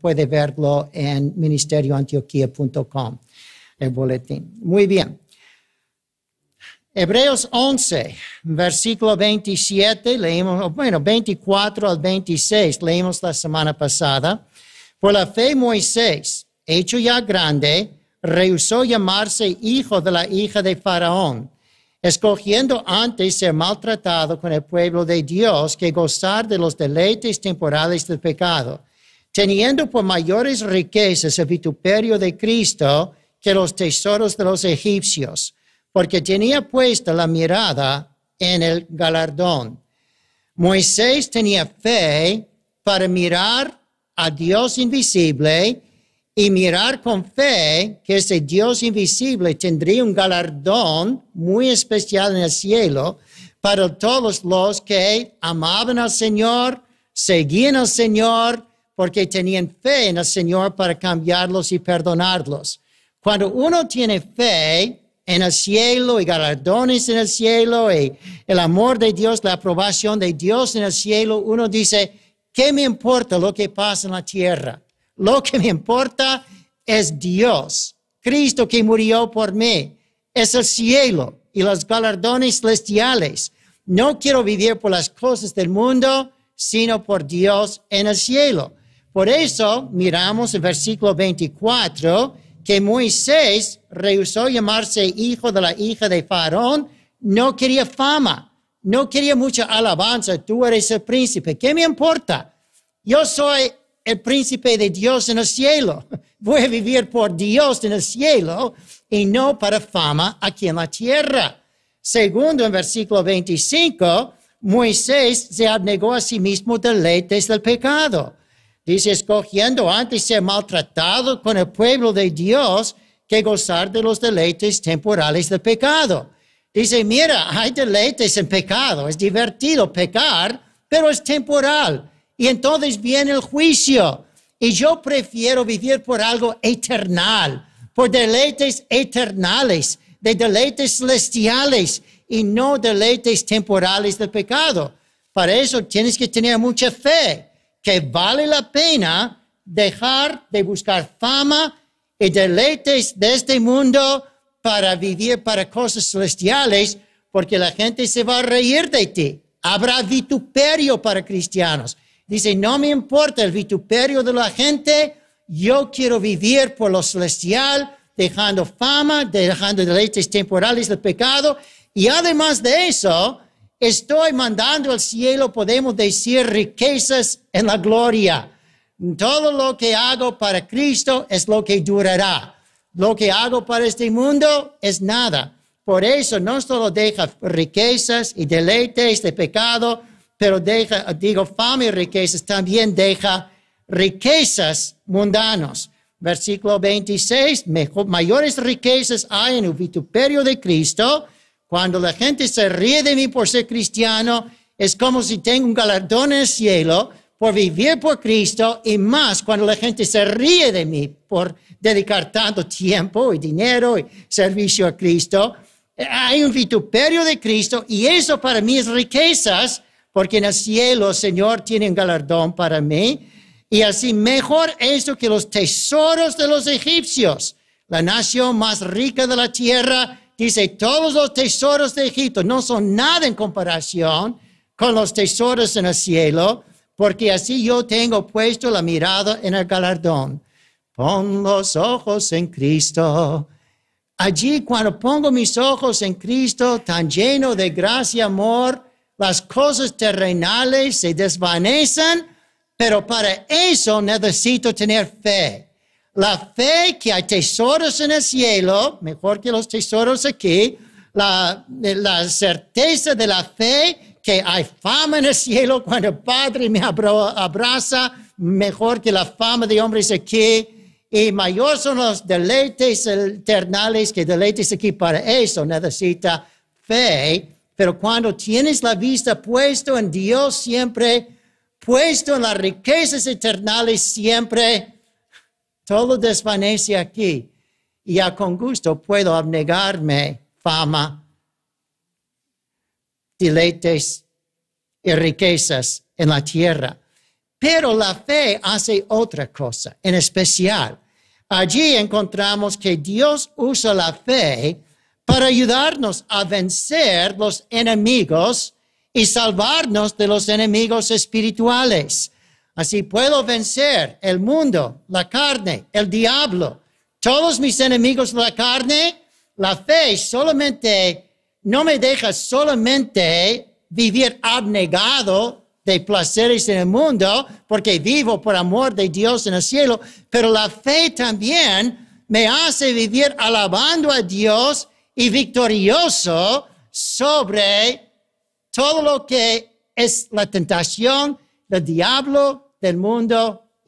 puede verlo en ministerioantioquia.com, el boletín. Muy bien. Hebreos 11, versículo 27, leímos, bueno, 24 al 26, leímos la semana pasada. Por la fe Moisés, hecho ya grande, rehusó llamarse hijo de la hija de Faraón, escogiendo antes ser maltratado con el pueblo de Dios que gozar de los deleites temporales del pecado teniendo por mayores riquezas el vituperio de Cristo que los tesoros de los egipcios, porque tenía puesta la mirada en el galardón. Moisés tenía fe para mirar a Dios invisible y mirar con fe que ese Dios invisible tendría un galardón muy especial en el cielo para todos los que amaban al Señor, seguían al Señor, porque tenían fe en el Señor para cambiarlos y perdonarlos. Cuando uno tiene fe en el cielo y galardones en el cielo y el amor de Dios, la aprobación de Dios en el cielo, uno dice, ¿qué me importa lo que pasa en la tierra? Lo que me importa es Dios, Cristo que murió por mí, es el cielo y los galardones celestiales. No quiero vivir por las cosas del mundo, sino por Dios en el cielo. Por eso miramos el versículo 24 que Moisés rehusó llamarse hijo de la hija de Faraón, no quería fama, no quería mucha alabanza, tú eres el príncipe, ¿qué me importa? Yo soy el príncipe de Dios en el cielo, voy a vivir por Dios en el cielo y no para fama aquí en la tierra. Segundo, en versículo 25, Moisés se abnegó a sí mismo de leyes del pecado Dice, escogiendo antes ser maltratado con el pueblo de Dios que gozar de los deleites temporales del pecado. Dice, mira, hay deleites en pecado. Es divertido pecar, pero es temporal. Y entonces viene el juicio. Y yo prefiero vivir por algo eternal, por deleites eternales, de deleites celestiales y no deleites temporales del pecado. Para eso tienes que tener mucha fe que vale la pena dejar de buscar fama y deleites de este mundo para vivir para cosas celestiales, porque la gente se va a reír de ti. Habrá vituperio para cristianos. Dice, no me importa el vituperio de la gente, yo quiero vivir por lo celestial, dejando fama, dejando deleites temporales del pecado. Y además de eso, estoy mandando al cielo, podemos decir, riquezas en la gloria. Todo lo que hago para Cristo es lo que durará. Lo que hago para este mundo es nada. Por eso no solo deja riquezas y deleites de pecado, pero deja, digo, fama y riquezas, también deja riquezas mundanos. Versículo 26, mayores riquezas hay en el vituperio de Cristo cuando la gente se ríe de mí por ser cristiano, es como si tengo un galardón en el cielo por vivir por Cristo y más cuando la gente se ríe de mí por dedicar tanto tiempo y dinero y servicio a Cristo. Hay un vituperio de Cristo y eso para mí es riquezas porque en el cielo, Señor, tiene un galardón para mí. Y así mejor eso que los tesoros de los egipcios, la nación más rica de la tierra dice, todos los tesoros de Egipto no son nada en comparación con los tesoros en el cielo, porque así yo tengo puesto la mirada en el galardón. Pon los ojos en Cristo. Allí cuando pongo mis ojos en Cristo, tan lleno de gracia y amor, las cosas terrenales se desvanecen, pero para eso necesito tener fe. La fe que hay tesoros en el cielo, mejor que los tesoros aquí, la, certeza de la fe que hay fama en el cielo cuando el Padre me abraza, mejor que la fama de hombres aquí. Y mayor son los deleites eternales que deleites aquí. Para eso necesita fe. Pero cuando tienes la vista puesto en Dios siempre, puesto en las riquezas eternales siempre, todo desvanece aquí. Y ya con gusto puedo abnegarme fama, diletes y riquezas en la tierra. Pero la fe hace otra cosa, en especial. Allí encontramos que Dios usa la fe para ayudarnos a vencer los enemigos y salvarnos de los enemigos espirituales. Así puedo vencer el mundo, la carne, el diablo, todos mis enemigos, la carne, la fe solamente no me deja solamente vivir abnegado de placeres en el mundo, porque vivo por amor de Dios en el cielo, pero la fe también me hace vivir alabando a Dios y victorioso sobre todo lo que es la tentación del diablo, del mundo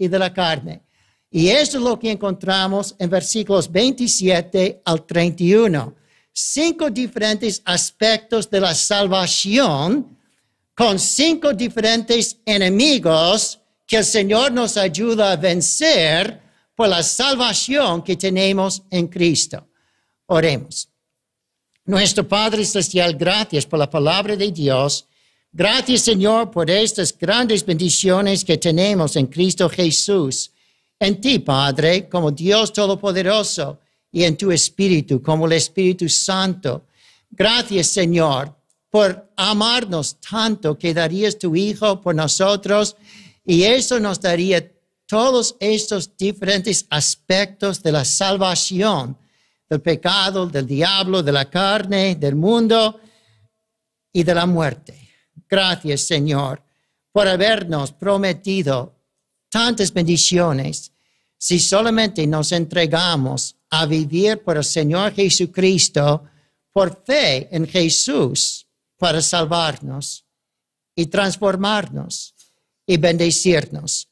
y de la carne. Y eso es lo que encontramos en versículos 27 al 31. Cinco diferentes aspectos de la salvación con cinco diferentes enemigos que el Señor nos ayuda a vencer por la salvación que tenemos en Cristo. Oremos. Nuestro Padre Celestial, gracias por la palabra de Dios Gracias Señor por estas grandes bendiciones que tenemos en Cristo Jesús, en ti Padre como Dios Todopoderoso y en tu Espíritu como el Espíritu Santo. Gracias Señor por amarnos tanto que darías tu Hijo por nosotros y eso nos daría todos estos diferentes aspectos de la salvación, del pecado, del diablo, de la carne, del mundo y de la muerte. Gracias, Señor, por habernos prometido tantas bendiciones si solamente nos entregamos a vivir por el Señor Jesucristo, por fe en Jesús, para salvarnos y transformarnos y bendecirnos.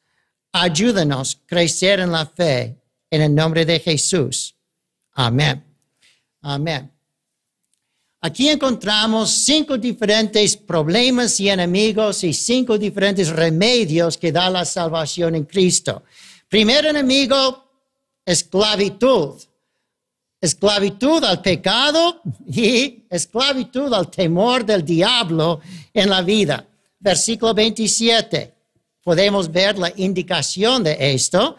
Ayúdanos a crecer en la fe, en el nombre de Jesús. Amén. Amén. Aquí encontramos cinco diferentes problemas y enemigos y cinco diferentes remedios que da la salvación en Cristo. Primer enemigo, esclavitud. Esclavitud al pecado y esclavitud al temor del diablo en la vida. Versículo 27. Podemos ver la indicación de esto.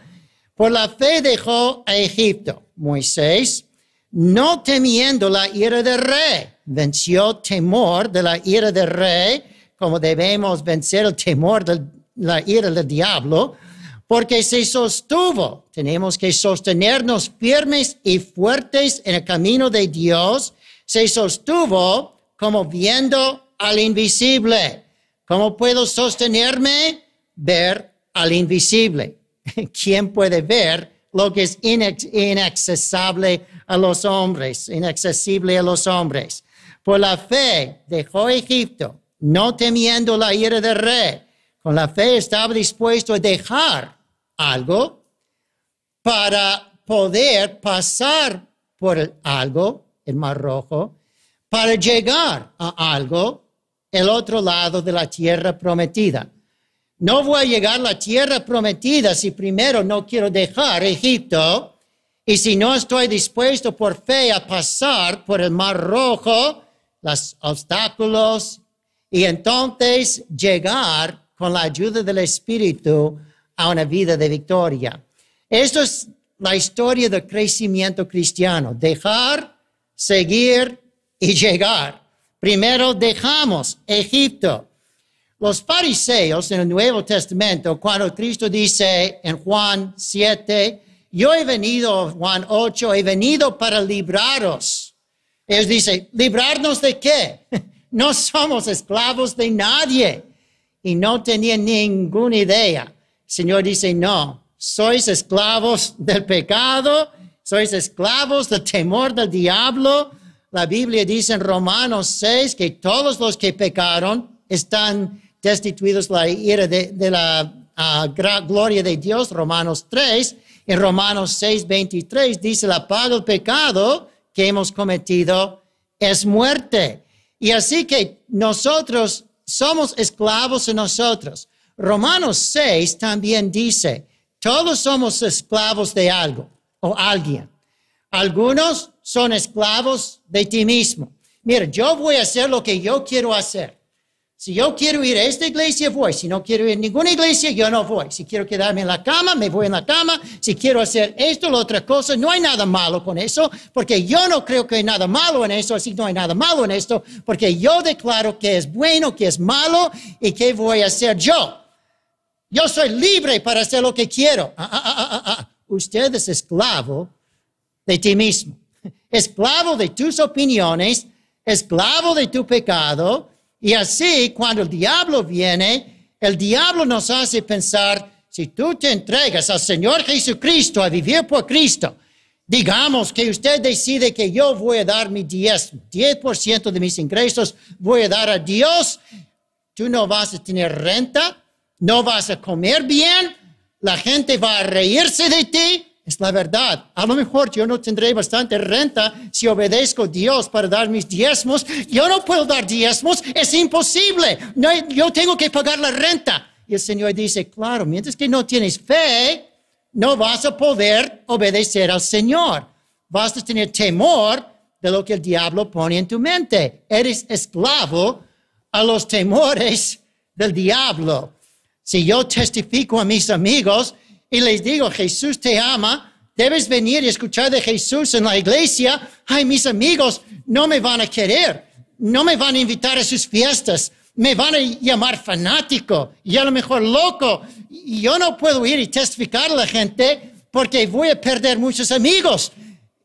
Por la fe dejó a Egipto Moisés, no temiendo la ira del rey venció temor de la ira del rey, como debemos vencer el temor de la ira del diablo, porque se sostuvo. Tenemos que sostenernos firmes y fuertes en el camino de Dios. Se sostuvo como viendo al invisible. ¿Cómo puedo sostenerme? Ver al invisible. ¿Quién puede ver lo que es inaccesible a los hombres, inaccesible a los hombres? Por la fe dejó Egipto, no temiendo la ira del rey. Con la fe estaba dispuesto a dejar algo para poder pasar por el algo, el mar rojo, para llegar a algo, el otro lado de la tierra prometida. No voy a llegar a la tierra prometida si primero no quiero dejar Egipto y si no estoy dispuesto por fe a pasar por el mar rojo los obstáculos y entonces llegar con la ayuda del Espíritu a una vida de victoria. Esto es la historia del crecimiento cristiano. Dejar, seguir y llegar. Primero dejamos Egipto. Los fariseos en el Nuevo Testamento, cuando Cristo dice en Juan 7, yo he venido, Juan 8, he venido para libraros ellos dicen, librarnos de qué? No somos esclavos de nadie. Y no tenían ninguna idea. Señor dice, no, sois esclavos del pecado, sois esclavos del temor del diablo. La Biblia dice en Romanos 6 que todos los que pecaron están destituidos la ira de, la ah, gloria de Dios. Romanos 3, en Romanos 6, 23 dice la paga del pecado que hemos cometido es muerte. Y así que nosotros somos esclavos de nosotros. Romanos 6 también dice, todos somos esclavos de algo o alguien. Algunos son esclavos de ti mismo. Mira, yo voy a hacer lo que yo quiero hacer. Si yo quiero ir a esta iglesia, voy. Si no quiero ir a ninguna iglesia, yo no voy. Si quiero quedarme en la cama, me voy en la cama. Si quiero hacer esto, la otra cosa, no hay nada malo con eso, porque yo no creo que hay nada malo en eso, así que no hay nada malo en esto, porque yo declaro que es bueno, que es malo y que voy a hacer yo. Yo soy libre para hacer lo que quiero. Ah, ah, ah, Usted es esclavo de ti mismo, esclavo de tus opiniones, esclavo de tu pecado y así, cuando el diablo viene, el diablo nos hace pensar, si tú te entregas al Señor Jesucristo a vivir por Cristo, digamos que usted decide que yo voy a dar mi 10, 10% de mis ingresos, voy a dar a Dios, tú no vas a tener renta, no vas a comer bien, la gente va a reírse de ti, es la verdad. A lo mejor yo no tendré bastante renta si obedezco a Dios para dar mis diezmos. Yo no puedo dar diezmos. Es imposible. No, yo tengo que pagar la renta. Y el Señor dice, claro, mientras que no tienes fe, no vas a poder obedecer al Señor. Vas a tener temor de lo que el diablo pone en tu mente. Eres esclavo a los temores del diablo. Si yo testifico a mis amigos, y les digo, Jesús te ama, debes venir y escuchar de Jesús en la iglesia, ay, mis amigos no me van a querer, no me van a invitar a sus fiestas, me van a llamar fanático y a lo mejor loco. yo no puedo ir y testificar a la gente porque voy a perder muchos amigos.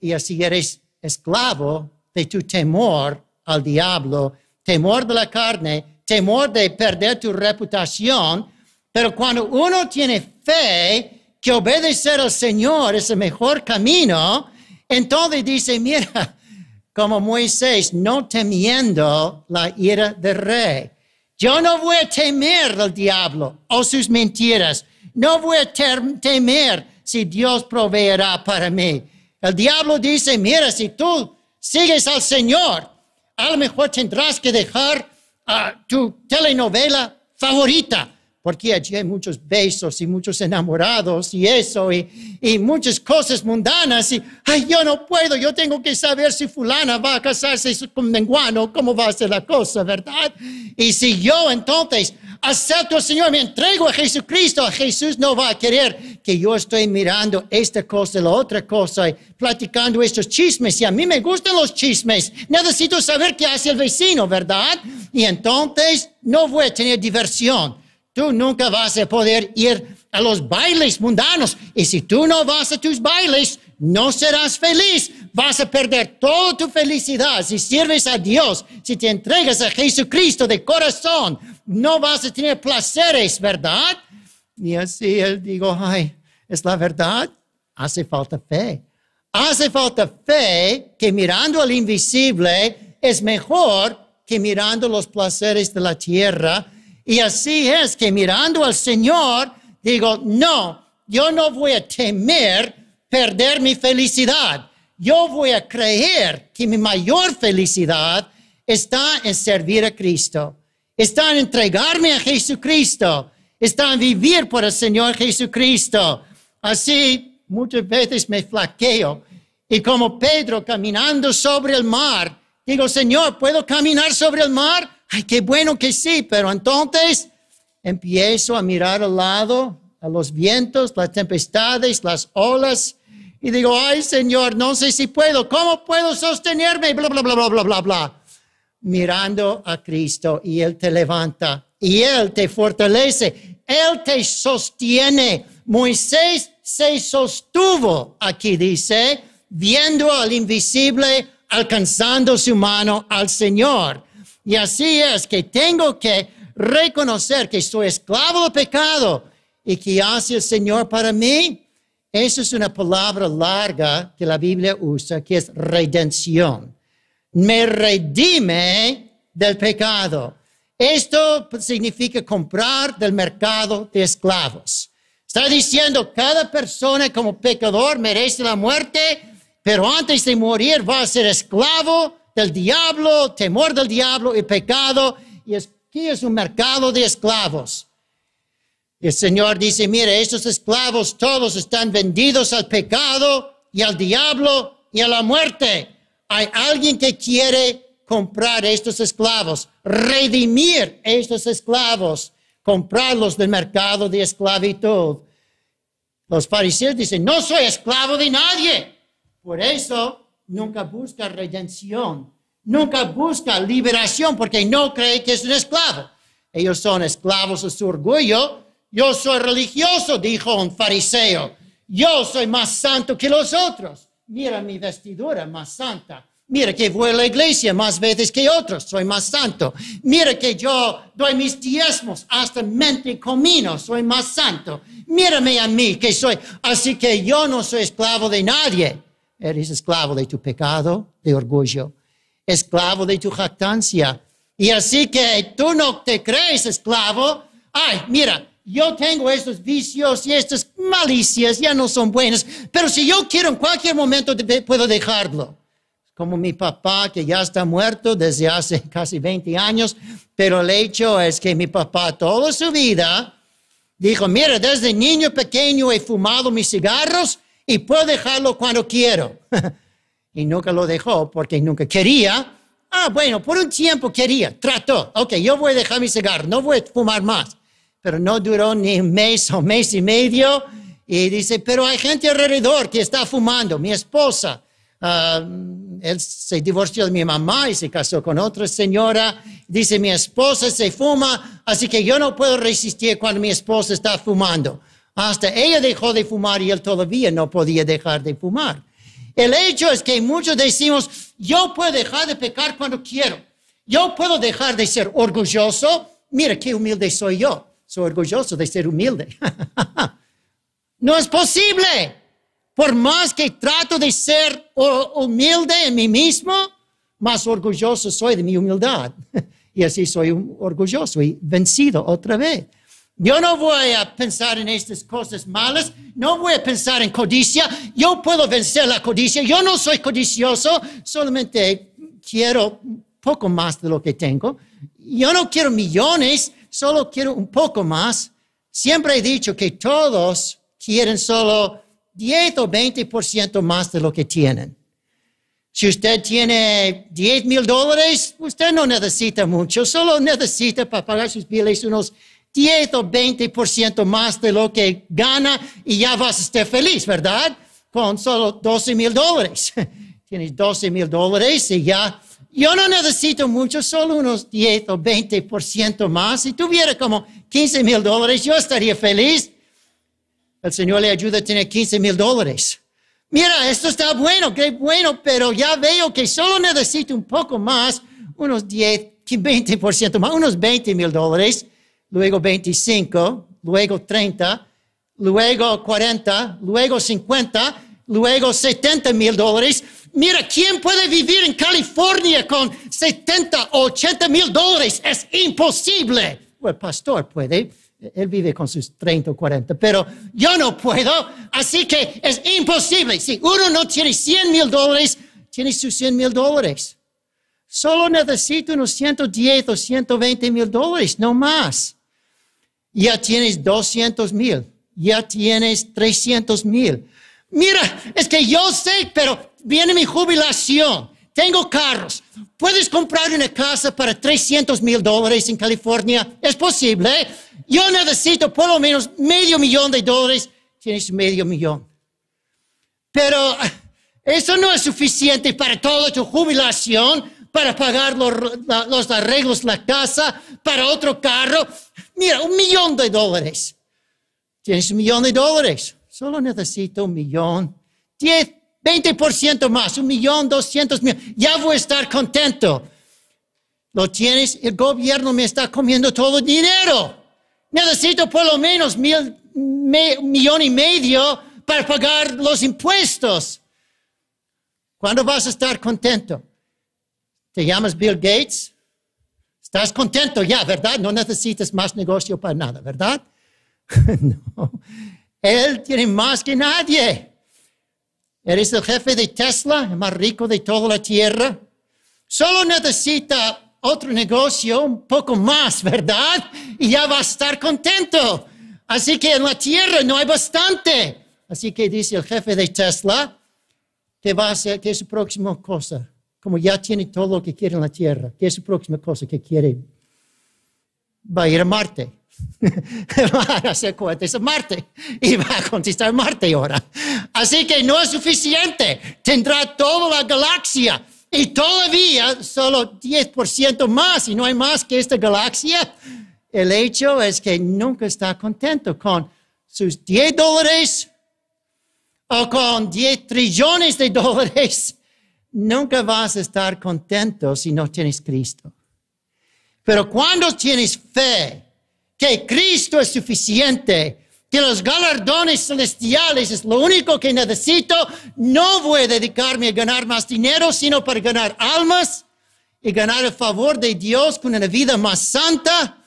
Y así eres esclavo de tu temor al diablo, temor de la carne, temor de perder tu reputación. Pero cuando uno tiene que obedecer al Señor es el mejor camino, entonces dice, mira, como Moisés, no temiendo la ira del rey. Yo no voy a temer al diablo o sus mentiras. No voy a temer si Dios proveerá para mí. El diablo dice, mira, si tú sigues al Señor, a lo mejor tendrás que dejar a tu telenovela favorita porque allí hay muchos besos y muchos enamorados y eso, y, muchas cosas mundanas, y, yo no puedo, yo tengo que saber si fulana va a casarse con menguano, cómo va a ser la cosa, ¿verdad? Y si yo entonces acepto al Señor, me entrego a Jesucristo, a Jesús no va a querer que yo estoy mirando esta cosa, la otra cosa, y platicando estos chismes, y a mí me gustan los chismes, necesito saber qué hace el vecino, ¿verdad? Y entonces no voy a tener diversión tú nunca vas a poder ir a los bailes mundanos. Y si tú no vas a tus bailes, no serás feliz. Vas a perder toda tu felicidad si sirves a Dios, si te entregas a Jesucristo de corazón. No vas a tener placeres, ¿verdad? Y así él digo, ay, es la verdad. Hace falta fe. Hace falta fe que mirando al invisible es mejor que mirando los placeres de la tierra y así es que mirando al Señor, digo, no, yo no voy a temer perder mi felicidad. Yo voy a creer que mi mayor felicidad está en servir a Cristo, está en entregarme a Jesucristo, está en vivir por el Señor Jesucristo. Así muchas veces me flaqueo y como Pedro caminando sobre el mar, digo, Señor, ¿puedo caminar sobre el mar? ay, qué bueno que sí, pero entonces empiezo a mirar al lado, a los vientos, las tempestades, las olas, y digo, ay Señor, no sé si puedo, ¿cómo puedo sostenerme? Bla, bla, bla, bla, bla, bla, bla. Mirando a Cristo y Él te levanta y Él te fortalece, Él te sostiene. Moisés se sostuvo, aquí dice, viendo al invisible, alcanzando su mano al Señor. Y así es que tengo que reconocer que soy esclavo del pecado y que hace el Señor para mí. Eso es una palabra larga que la Biblia usa, que es redención. Me redime del pecado. Esto significa comprar del mercado de esclavos. Está diciendo, cada persona como pecador merece la muerte, pero antes de morir va a ser esclavo del diablo, temor del diablo y pecado. Y es, aquí es un mercado de esclavos. el Señor dice, mire, estos esclavos todos están vendidos al pecado y al diablo y a la muerte. Hay alguien que quiere comprar estos esclavos, redimir estos esclavos, comprarlos del mercado de esclavitud. Los fariseos dicen, no soy esclavo de nadie. Por eso nunca busca redención, nunca busca liberación porque no cree que es un esclavo. Ellos son esclavos de su orgullo. Yo soy religioso, dijo un fariseo. Yo soy más santo que los otros. Mira mi vestidura más santa. Mira que voy a la iglesia más veces que otros, soy más santo. Mira que yo doy mis diezmos hasta mente comino, soy más santo. Mírame a mí que soy. Así que yo no soy esclavo de nadie eres esclavo de tu pecado, de orgullo, esclavo de tu jactancia. Y así que tú no te crees esclavo. Ay, mira, yo tengo estos vicios y estas malicias, ya no son buenas, pero si yo quiero en cualquier momento puedo dejarlo. Como mi papá, que ya está muerto desde hace casi 20 años, pero el hecho es que mi papá toda su vida dijo, mira, desde niño pequeño he fumado mis cigarros y puedo dejarlo cuando quiero. y nunca lo dejó porque nunca quería. Ah, bueno, por un tiempo quería, trató. Ok, yo voy a dejar mi cigarro, no voy a fumar más. Pero no duró ni un mes o mes y medio. Y dice, pero hay gente alrededor que está fumando. Mi esposa, ah, él se divorció de mi mamá y se casó con otra señora. Dice, mi esposa se fuma, así que yo no puedo resistir cuando mi esposa está fumando. Hasta ella dejó de fumar y él todavía no podía dejar de fumar. El hecho es que muchos decimos, yo puedo dejar de pecar cuando quiero. Yo puedo dejar de ser orgulloso. Mira qué humilde soy yo. Soy orgulloso de ser humilde. no es posible. Por más que trato de ser humilde en mí mismo, más orgulloso soy de mi humildad. y así soy orgulloso y vencido otra vez. Yo no voy a pensar en estas cosas malas, no voy a pensar en codicia, yo puedo vencer la codicia, yo no soy codicioso, solamente quiero poco más de lo que tengo, yo no quiero millones, solo quiero un poco más. Siempre he dicho que todos quieren solo 10 o 20% más de lo que tienen. Si usted tiene 10 mil dólares, usted no necesita mucho, solo necesita para pagar sus billetes unos 10 o 20% más de lo que gana y ya vas a estar feliz, ¿verdad? Con solo 12 mil dólares. Tienes 12 mil dólares y ya. Yo no necesito mucho, solo unos 10 o 20% más. Si tuviera como 15 mil dólares, yo estaría feliz. El Señor le ayuda a tener 15 mil dólares. Mira, esto está bueno, qué bueno, pero ya veo que solo necesito un poco más, unos 10, 20% más, unos 20 mil dólares luego 25, luego 30, luego 40, luego 50, luego 70 mil dólares. Mira, ¿quién puede vivir en California con 70, o 80 mil dólares? Es imposible. el pues, pastor puede, él vive con sus 30 o 40, pero yo no puedo, así que es imposible. Si uno no tiene 100 mil dólares, tiene sus 100 mil dólares. Solo necesito unos 110 o 120 mil dólares, no más ya tienes 200 mil, ya tienes 300 mil. Mira, es que yo sé, pero viene mi jubilación, tengo carros, puedes comprar una casa para 300 mil dólares en California, es posible. Yo necesito por lo menos medio millón de dólares, tienes medio millón. Pero ah, eso no es suficiente para toda tu jubilación para pagar los, los arreglos, la casa, para otro carro. Mira, un millón de dólares. Tienes un millón de dólares. Solo necesito un millón. Diez, 20% por ciento más. Un millón, doscientos mil. Ya voy a estar contento. Lo tienes. El gobierno me está comiendo todo el dinero. Necesito por lo menos mil, millón y medio para pagar los impuestos. ¿Cuándo vas a estar contento? te llamas Bill Gates, estás contento ya, ¿verdad? No necesitas más negocio para nada, ¿verdad? no. Él tiene más que nadie. Eres el jefe de Tesla, el más rico de toda la tierra. Solo necesita otro negocio, un poco más, ¿verdad? Y ya va a estar contento. Así que en la tierra no hay bastante. Así que dice el jefe de Tesla, ¿qué va a hacer? ¿Qué es su próxima cosa? como ya tiene todo lo que quiere en la Tierra, ¿qué es su próxima cosa que quiere? Va a ir a Marte. va a hacer cohetes a Marte y va a conquistar Marte ahora. Así que no es suficiente. Tendrá toda la galaxia y todavía solo 10% más y no hay más que esta galaxia. El hecho es que nunca está contento con sus 10 dólares o con 10 trillones de dólares nunca vas a estar contento si no tienes Cristo. Pero cuando tienes fe que Cristo es suficiente, que los galardones celestiales es lo único que necesito, no voy a dedicarme a ganar más dinero, sino para ganar almas y ganar el favor de Dios con una vida más santa.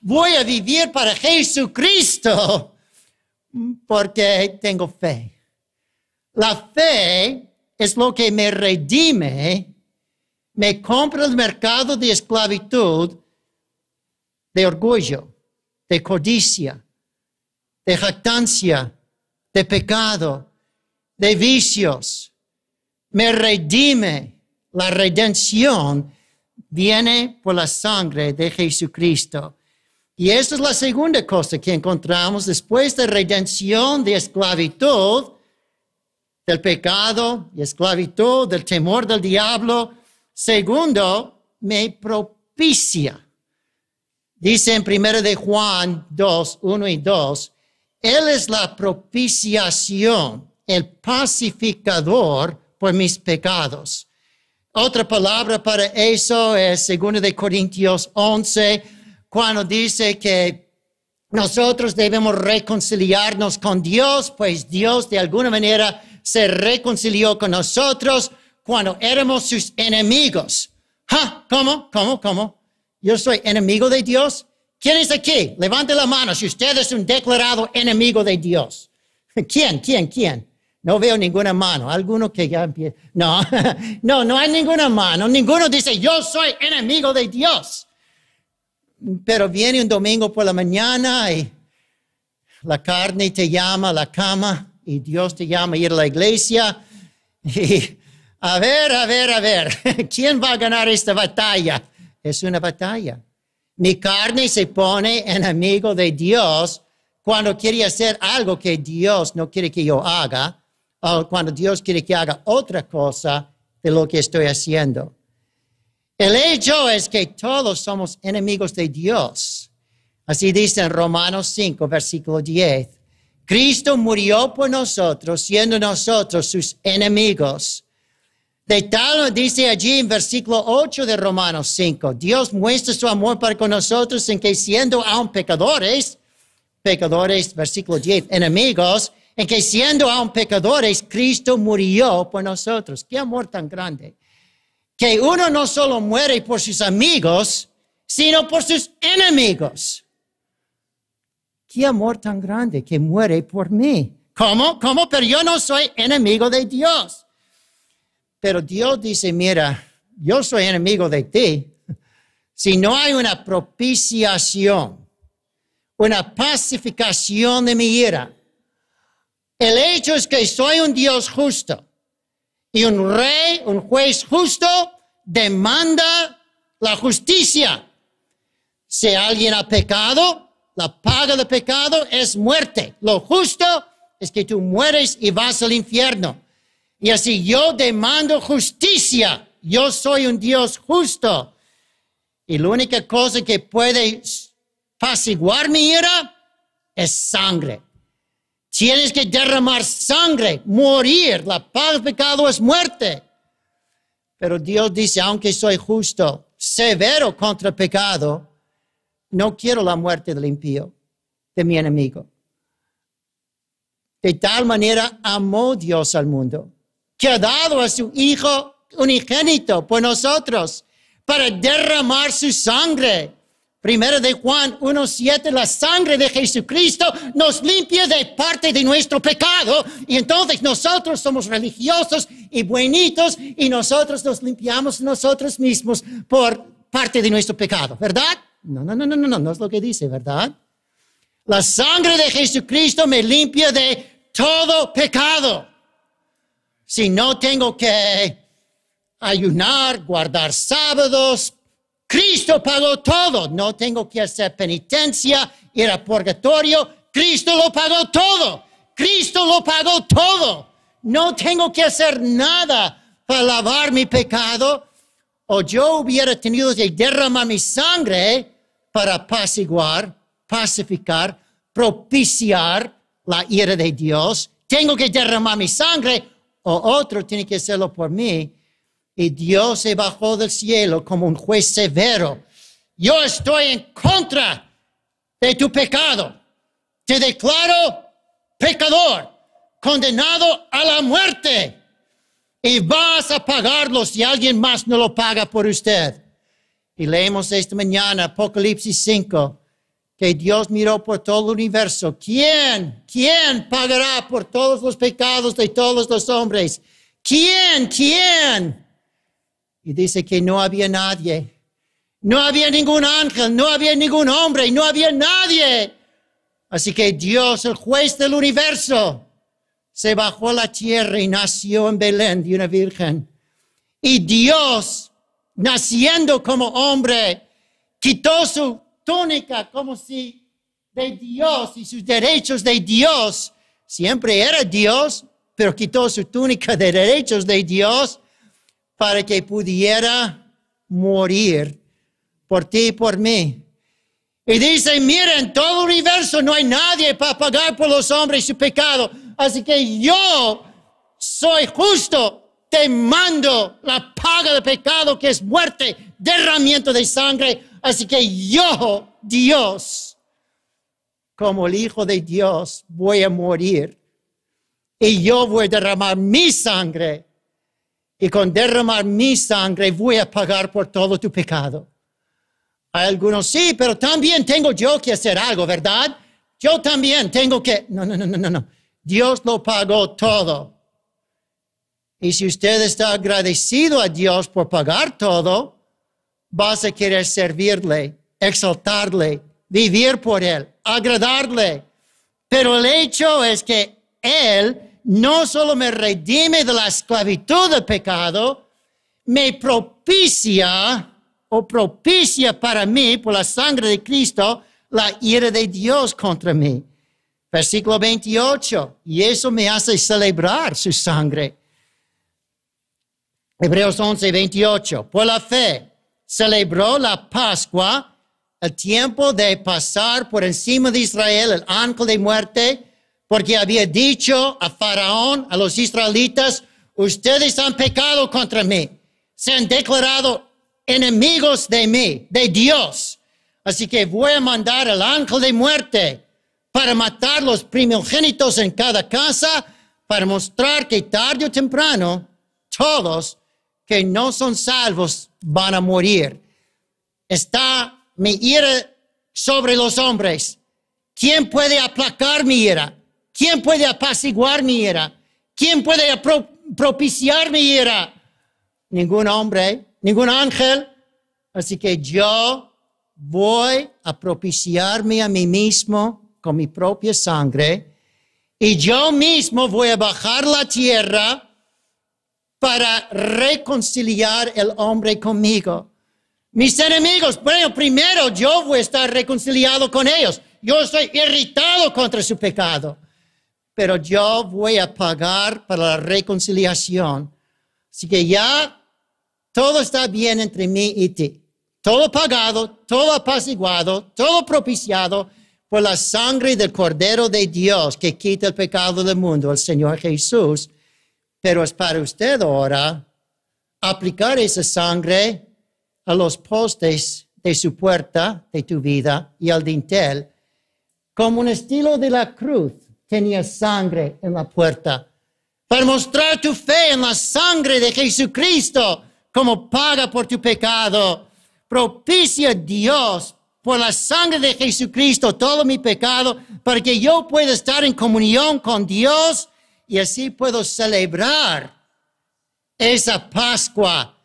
Voy a vivir para Jesucristo porque tengo fe. La fe es lo que me redime, me compra el mercado de esclavitud, de orgullo, de codicia, de jactancia, de pecado, de vicios. Me redime. La redención viene por la sangre de Jesucristo. Y esa es la segunda cosa que encontramos después de redención de esclavitud, del pecado y esclavitud, del temor del diablo. Segundo, me propicia. Dice en 1 de Juan 2, 1 y 2, Él es la propiciación, el pacificador por mis pecados. Otra palabra para eso es 2 de Corintios 11, cuando dice que nosotros debemos reconciliarnos con Dios, pues Dios de alguna manera se reconcilió con nosotros cuando éramos sus enemigos. ¿Ah? ¿Cómo? ¿Cómo? ¿Cómo? ¿Yo soy enemigo de Dios? ¿Quién es aquí? Levante la mano si usted es un declarado enemigo de Dios. ¿Quién? ¿Quién? ¿Quién? No veo ninguna mano. Alguno que ya empieza. No, no, no hay ninguna mano. Ninguno dice, yo soy enemigo de Dios. Pero viene un domingo por la mañana y la carne te llama la cama y Dios te llama a ir a la iglesia. Y a ver, a ver, a ver, ¿quién va a ganar esta batalla? Es una batalla. Mi carne se pone enemigo de Dios cuando quiere hacer algo que Dios no quiere que yo haga o cuando Dios quiere que haga otra cosa de lo que estoy haciendo. El hecho es que todos somos enemigos de Dios. Así dice en Romanos 5, versículo 10. Cristo murió por nosotros, siendo nosotros sus enemigos. De tal, dice allí en versículo 8 de Romanos 5, Dios muestra su amor para con nosotros en que siendo aún pecadores, pecadores, versículo 10, enemigos, en que siendo aún pecadores, Cristo murió por nosotros. Qué amor tan grande. Que uno no solo muere por sus amigos, sino por sus enemigos qué amor tan grande que muere por mí. ¿Cómo? ¿Cómo? Pero yo no soy enemigo de Dios. Pero Dios dice, mira, yo soy enemigo de ti. Si no hay una propiciación, una pacificación de mi ira, el hecho es que soy un Dios justo y un rey, un juez justo, demanda la justicia. Si alguien ha pecado, la paga del pecado es muerte. Lo justo es que tú mueres y vas al infierno. Y así yo demando justicia. Yo soy un Dios justo. Y la única cosa que puede apaciguar mi ira es sangre. Tienes que derramar sangre, morir. La paga del pecado es muerte. Pero Dios dice, aunque soy justo, severo contra el pecado, no quiero la muerte del impío, de mi enemigo. De tal manera amó Dios al mundo, que ha dado a su Hijo unigénito por nosotros, para derramar su sangre. Primero de Juan 1.7, la sangre de Jesucristo nos limpia de parte de nuestro pecado y entonces nosotros somos religiosos y buenitos y nosotros nos limpiamos nosotros mismos por parte de nuestro pecado, ¿verdad? No, no, no, no, no, no, es lo que dice, ¿verdad? La sangre de Jesucristo me limpia de todo pecado. Si no tengo que ayunar, guardar sábados, Cristo pagó todo. No tengo que hacer penitencia, ir a purgatorio. Cristo lo pagó todo. Cristo lo pagó todo. No tengo que hacer nada para lavar mi pecado. O yo hubiera tenido que derramar mi sangre para apaciguar, pacificar, propiciar la ira de Dios. Tengo que derramar mi sangre o otro tiene que hacerlo por mí. Y Dios se bajó del cielo como un juez severo. Yo estoy en contra de tu pecado. Te declaro pecador, condenado a la muerte. Y vas a pagarlo si alguien más no lo paga por usted. Y leemos esta mañana Apocalipsis 5, que Dios miró por todo el universo. ¿Quién? ¿Quién pagará por todos los pecados de todos los hombres? ¿Quién? ¿Quién? Y dice que no había nadie. No había ningún ángel, no había ningún hombre, no había nadie. Así que Dios, el juez del universo, se bajó a la tierra y nació en Belén de una virgen. Y Dios naciendo como hombre, quitó su túnica como si de Dios y sus derechos de Dios, siempre era Dios, pero quitó su túnica de derechos de Dios para que pudiera morir por ti y por mí. Y dice, mira, en todo el universo no hay nadie para pagar por los hombres su pecado. Así que yo soy justo te mando la paga del pecado que es muerte, derramiento de sangre. Así que yo, Dios, como el Hijo de Dios, voy a morir y yo voy a derramar mi sangre. Y con derramar mi sangre voy a pagar por todo tu pecado. Hay algunos, sí, pero también tengo yo que hacer algo, ¿verdad? Yo también tengo que... No, no, no, no, no. Dios lo pagó todo. Y si usted está agradecido a Dios por pagar todo, vas a querer servirle, exaltarle, vivir por Él, agradarle. Pero el hecho es que Él no solo me redime de la esclavitud del pecado, me propicia o propicia para mí, por la sangre de Cristo, la ira de Dios contra mí. Versículo 28, y eso me hace celebrar su sangre Hebreos 11, 28. Por la fe celebró la Pascua, el tiempo de pasar por encima de Israel, el ángel de muerte, porque había dicho a Faraón, a los israelitas, ustedes han pecado contra mí, se han declarado enemigos de mí, de Dios. Así que voy a mandar el ángel de muerte para matar los primogénitos en cada casa, para mostrar que tarde o temprano todos no son salvos van a morir. Está mi ira sobre los hombres. ¿Quién puede aplacar mi ira? ¿Quién puede apaciguar mi ira? ¿Quién puede propiciar mi ira? Ningún hombre, ningún ángel. Así que yo voy a propiciarme a mí mismo con mi propia sangre y yo mismo voy a bajar la tierra para reconciliar el hombre conmigo. Mis enemigos, bueno, primero yo voy a estar reconciliado con ellos. Yo estoy irritado contra su pecado, pero yo voy a pagar para la reconciliación. Así que ya todo está bien entre mí y ti. Todo pagado, todo apaciguado, todo propiciado por la sangre del Cordero de Dios que quita el pecado del mundo, el Señor Jesús. Pero es para usted ahora aplicar esa sangre a los postes de su puerta, de tu vida y al dintel, como un estilo de la cruz tenía sangre en la puerta, para mostrar tu fe en la sangre de Jesucristo como paga por tu pecado. Propicia Dios por la sangre de Jesucristo todo mi pecado, para que yo pueda estar en comunión con Dios y así puedo celebrar esa Pascua,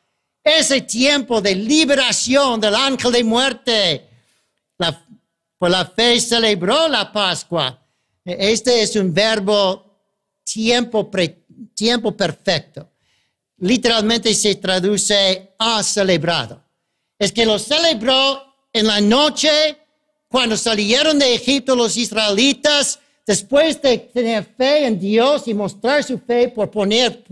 ese tiempo de liberación del ángel de muerte. por la fe celebró la Pascua. E, este es un verbo tiempo, tiempo perfecto. Literalmente se traduce ha celebrado. Es que lo celebró en la noche cuando salieron de Egipto los israelitas Después de tener fe en Dios y mostrar su fe por poner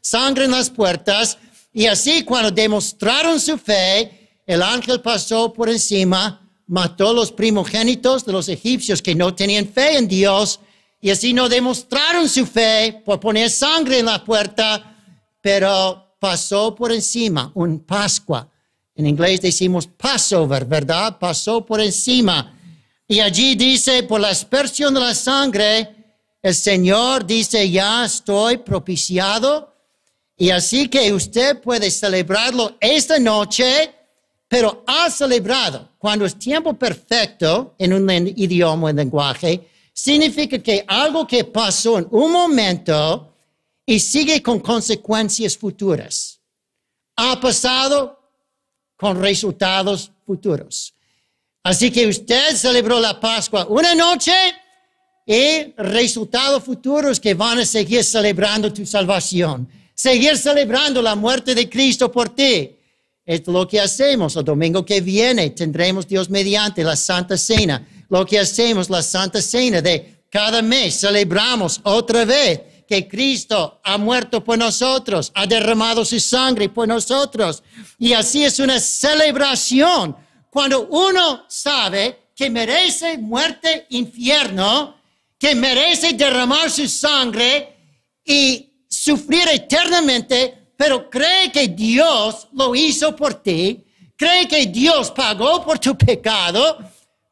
sangre en las puertas, y así cuando demostraron su fe, el ángel pasó por encima, mató los primogénitos de los egipcios que no tenían fe en Dios, y así no demostraron su fe por poner sangre en la puerta, pero pasó por encima un Pascua. En inglés decimos Passover, ¿verdad? Pasó por encima y allí dice, por la aspersión de la sangre, el Señor dice, ya estoy propiciado. Y así que usted puede celebrarlo esta noche, pero ha celebrado. Cuando es tiempo perfecto en un idioma, en lenguaje, significa que algo que pasó en un momento y sigue con consecuencias futuras. Ha pasado con resultados futuros. Así que usted celebró la Pascua una noche y resultados futuros que van a seguir celebrando tu salvación, seguir celebrando la muerte de Cristo por ti. Es lo que hacemos. El domingo que viene tendremos Dios mediante la Santa Cena. Lo que hacemos, la Santa Cena de cada mes, celebramos otra vez que Cristo ha muerto por nosotros, ha derramado su sangre por nosotros. Y así es una celebración cuando uno sabe que merece muerte, infierno, que merece derramar su sangre y sufrir eternamente, pero cree que Dios lo hizo por ti, cree que Dios pagó por tu pecado,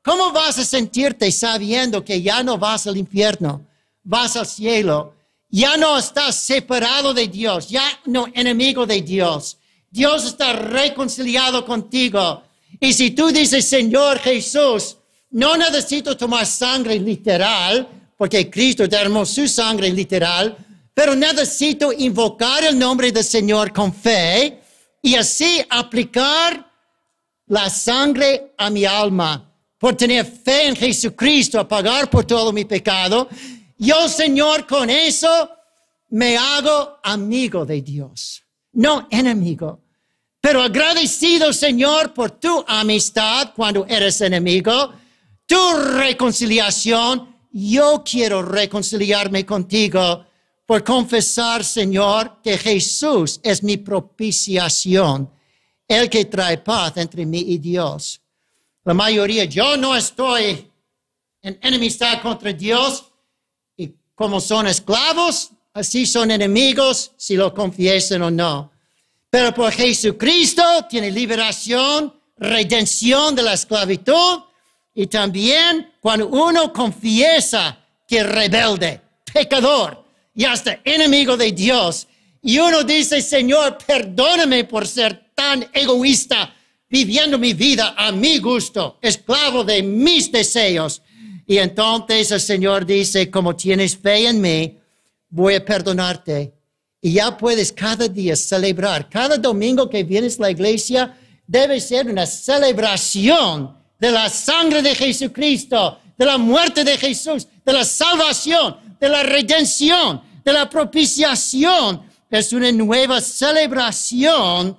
¿cómo vas a sentirte sabiendo que ya no vas al infierno, vas al cielo? Ya no estás separado de Dios, ya no enemigo de Dios. Dios está reconciliado contigo. Y si tú dices, Señor Jesús, no necesito tomar sangre literal, porque Cristo derramó su sangre literal, pero necesito invocar el nombre del Señor con fe y así aplicar la sangre a mi alma por tener fe en Jesucristo, a pagar por todo mi pecado. Yo, Señor, con eso me hago amigo de Dios, no enemigo. Pero agradecido, Señor, por tu amistad cuando eres enemigo, tu reconciliación. Yo quiero reconciliarme contigo por confesar, Señor, que Jesús es mi propiciación, el que trae paz entre mí y Dios. La mayoría, yo no estoy en enemistad contra Dios y como son esclavos, así son enemigos si lo confiesen o no. Pero por Jesucristo tiene liberación, redención de la esclavitud y también cuando uno confiesa que rebelde, pecador y hasta enemigo de Dios, y uno dice, Señor, perdóname por ser tan egoísta, viviendo mi vida a mi gusto, esclavo de mis deseos. Y entonces el Señor dice, como tienes fe en mí, voy a perdonarte y ya puedes cada día celebrar. Cada domingo que vienes a la iglesia debe ser una celebración de la sangre de Jesucristo, de la muerte de Jesús, de la salvación, de la redención, de la propiciación. Es una nueva celebración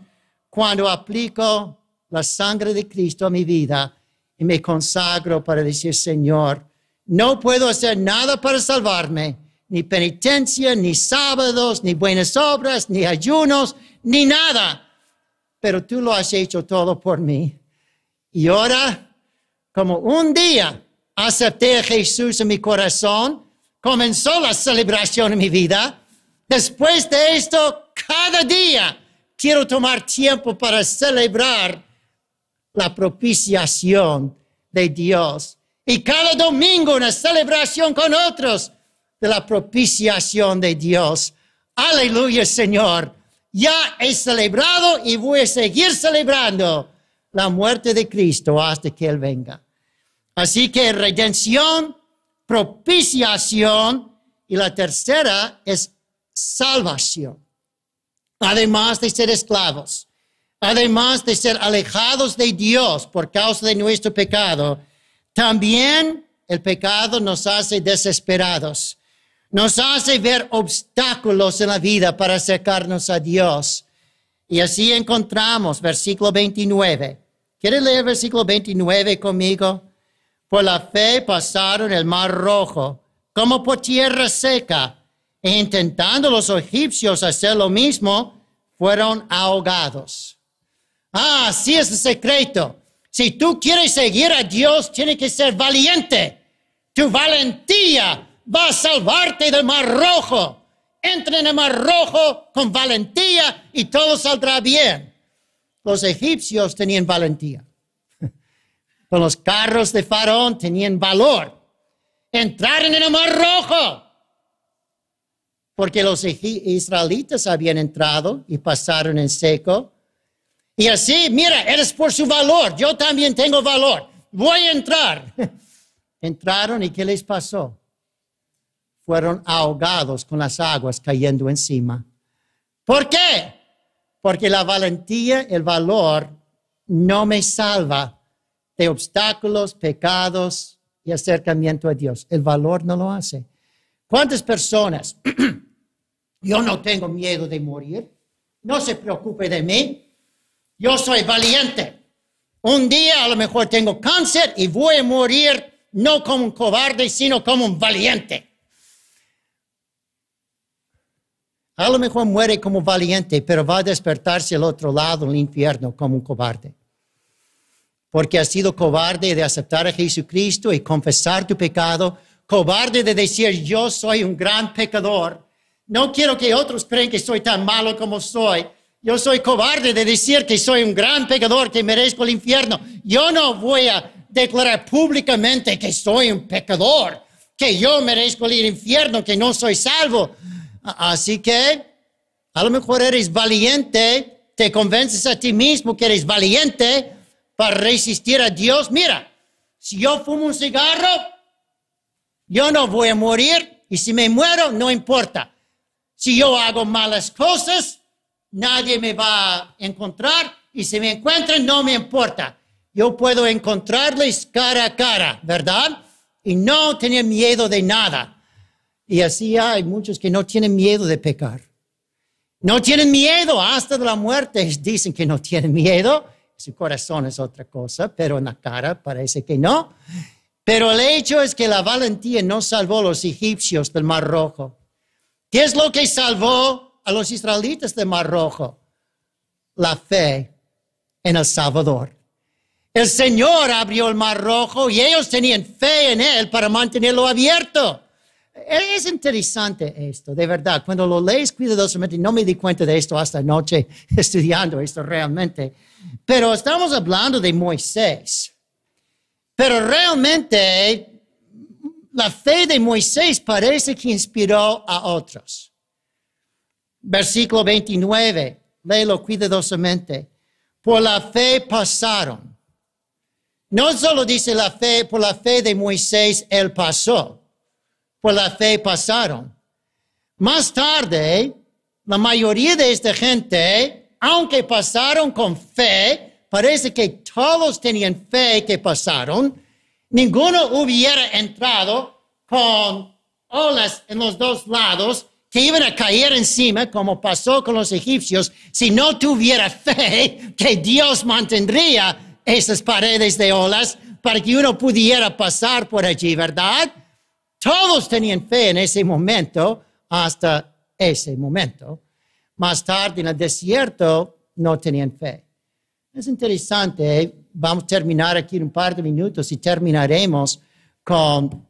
cuando aplico la sangre de Cristo a mi vida y me consagro para decir, Señor, no puedo hacer nada para salvarme, ni penitencia, ni sábados, ni buenas obras, ni ayunos, ni nada. Pero tú lo has hecho todo por mí. Y ahora, como un día acepté a Jesús en mi corazón, comenzó la celebración en mi vida. Después de esto, cada día quiero tomar tiempo para celebrar la propiciación de Dios. Y cada domingo una celebración con otros de la propiciación de Dios. Aleluya, Señor. Ya he celebrado y voy a seguir celebrando la muerte de Cristo hasta que Él venga. Así que redención, propiciación y la tercera es salvación. Además de ser esclavos, además de ser alejados de Dios por causa de nuestro pecado, también el pecado nos hace desesperados nos hace ver obstáculos en la vida para acercarnos a Dios. Y así encontramos versículo 29. ¿Quieres leer versículo 29 conmigo? Por la fe pasaron el mar rojo, como por tierra seca, e intentando los egipcios hacer lo mismo, fueron ahogados. Ah, así es el secreto. Si tú quieres seguir a Dios, tienes que ser valiente. Tu valentía va a salvarte del mar rojo. Entra en el mar rojo con valentía y todo saldrá bien. Los egipcios tenían valentía. Con los carros de faraón tenían valor. Entraron en el mar rojo. Porque los israelitas habían entrado y pasaron en seco. Y así, mira, eres por su valor. Yo también tengo valor. Voy a entrar. Entraron y ¿qué les pasó? fueron ahogados con las aguas cayendo encima. ¿Por qué? Porque la valentía, el valor, no me salva de obstáculos, pecados y acercamiento a Dios. El valor no lo hace. ¿Cuántas personas? Yo no tengo miedo de morir. No se preocupe de mí. Yo soy valiente. Un día a lo mejor tengo cáncer y voy a morir no como un cobarde, sino como un valiente. A lo mejor muere como valiente, pero va a despertarse al otro lado el infierno como un cobarde. Porque has sido cobarde de aceptar a Jesucristo y confesar tu pecado, cobarde de decir yo soy un gran pecador. No quiero que otros crean que soy tan malo como soy. Yo soy cobarde de decir que soy un gran pecador, que merezco el infierno. Yo no voy a declarar públicamente que soy un pecador, que yo merezco el infierno, que no soy salvo. Así que a lo mejor eres valiente, te convences a ti mismo que eres valiente para resistir a Dios. Mira, si yo fumo un cigarro, yo no voy a morir y si me muero, no importa. Si yo hago malas cosas, nadie me va a encontrar y si me encuentran, no me importa. Yo puedo encontrarles cara a cara, ¿verdad? Y no tener miedo de nada. Y así hay muchos que no tienen miedo de pecar. No tienen miedo hasta de la muerte. Dicen que no tienen miedo. Su corazón es otra cosa, pero en la cara parece que no. Pero el hecho es que la valentía no salvó a los egipcios del Mar Rojo. ¿Qué es lo que salvó a los israelitas del Mar Rojo? La fe en el Salvador. El Señor abrió el Mar Rojo y ellos tenían fe en Él para mantenerlo abierto. Es interesante esto, de verdad. Cuando lo lees cuidadosamente, no me di cuenta de esto hasta anoche estudiando esto realmente. Pero estamos hablando de Moisés. Pero realmente la fe de Moisés parece que inspiró a otros. Versículo 29, léelo cuidadosamente. Por la fe pasaron. No solo dice la fe, por la fe de Moisés él pasó por la fe pasaron. Más tarde, la mayoría de esta gente, aunque pasaron con fe, parece que todos tenían fe que pasaron, ninguno hubiera entrado con olas en los dos lados que iban a caer encima, como pasó con los egipcios, si no tuviera fe que Dios mantendría esas paredes de olas para que uno pudiera pasar por allí, ¿verdad? Todos tenían fe en ese momento, hasta ese momento. Más tarde en el desierto no tenían fe. Es interesante, eh, vamos a terminar aquí en un par de minutos y terminaremos con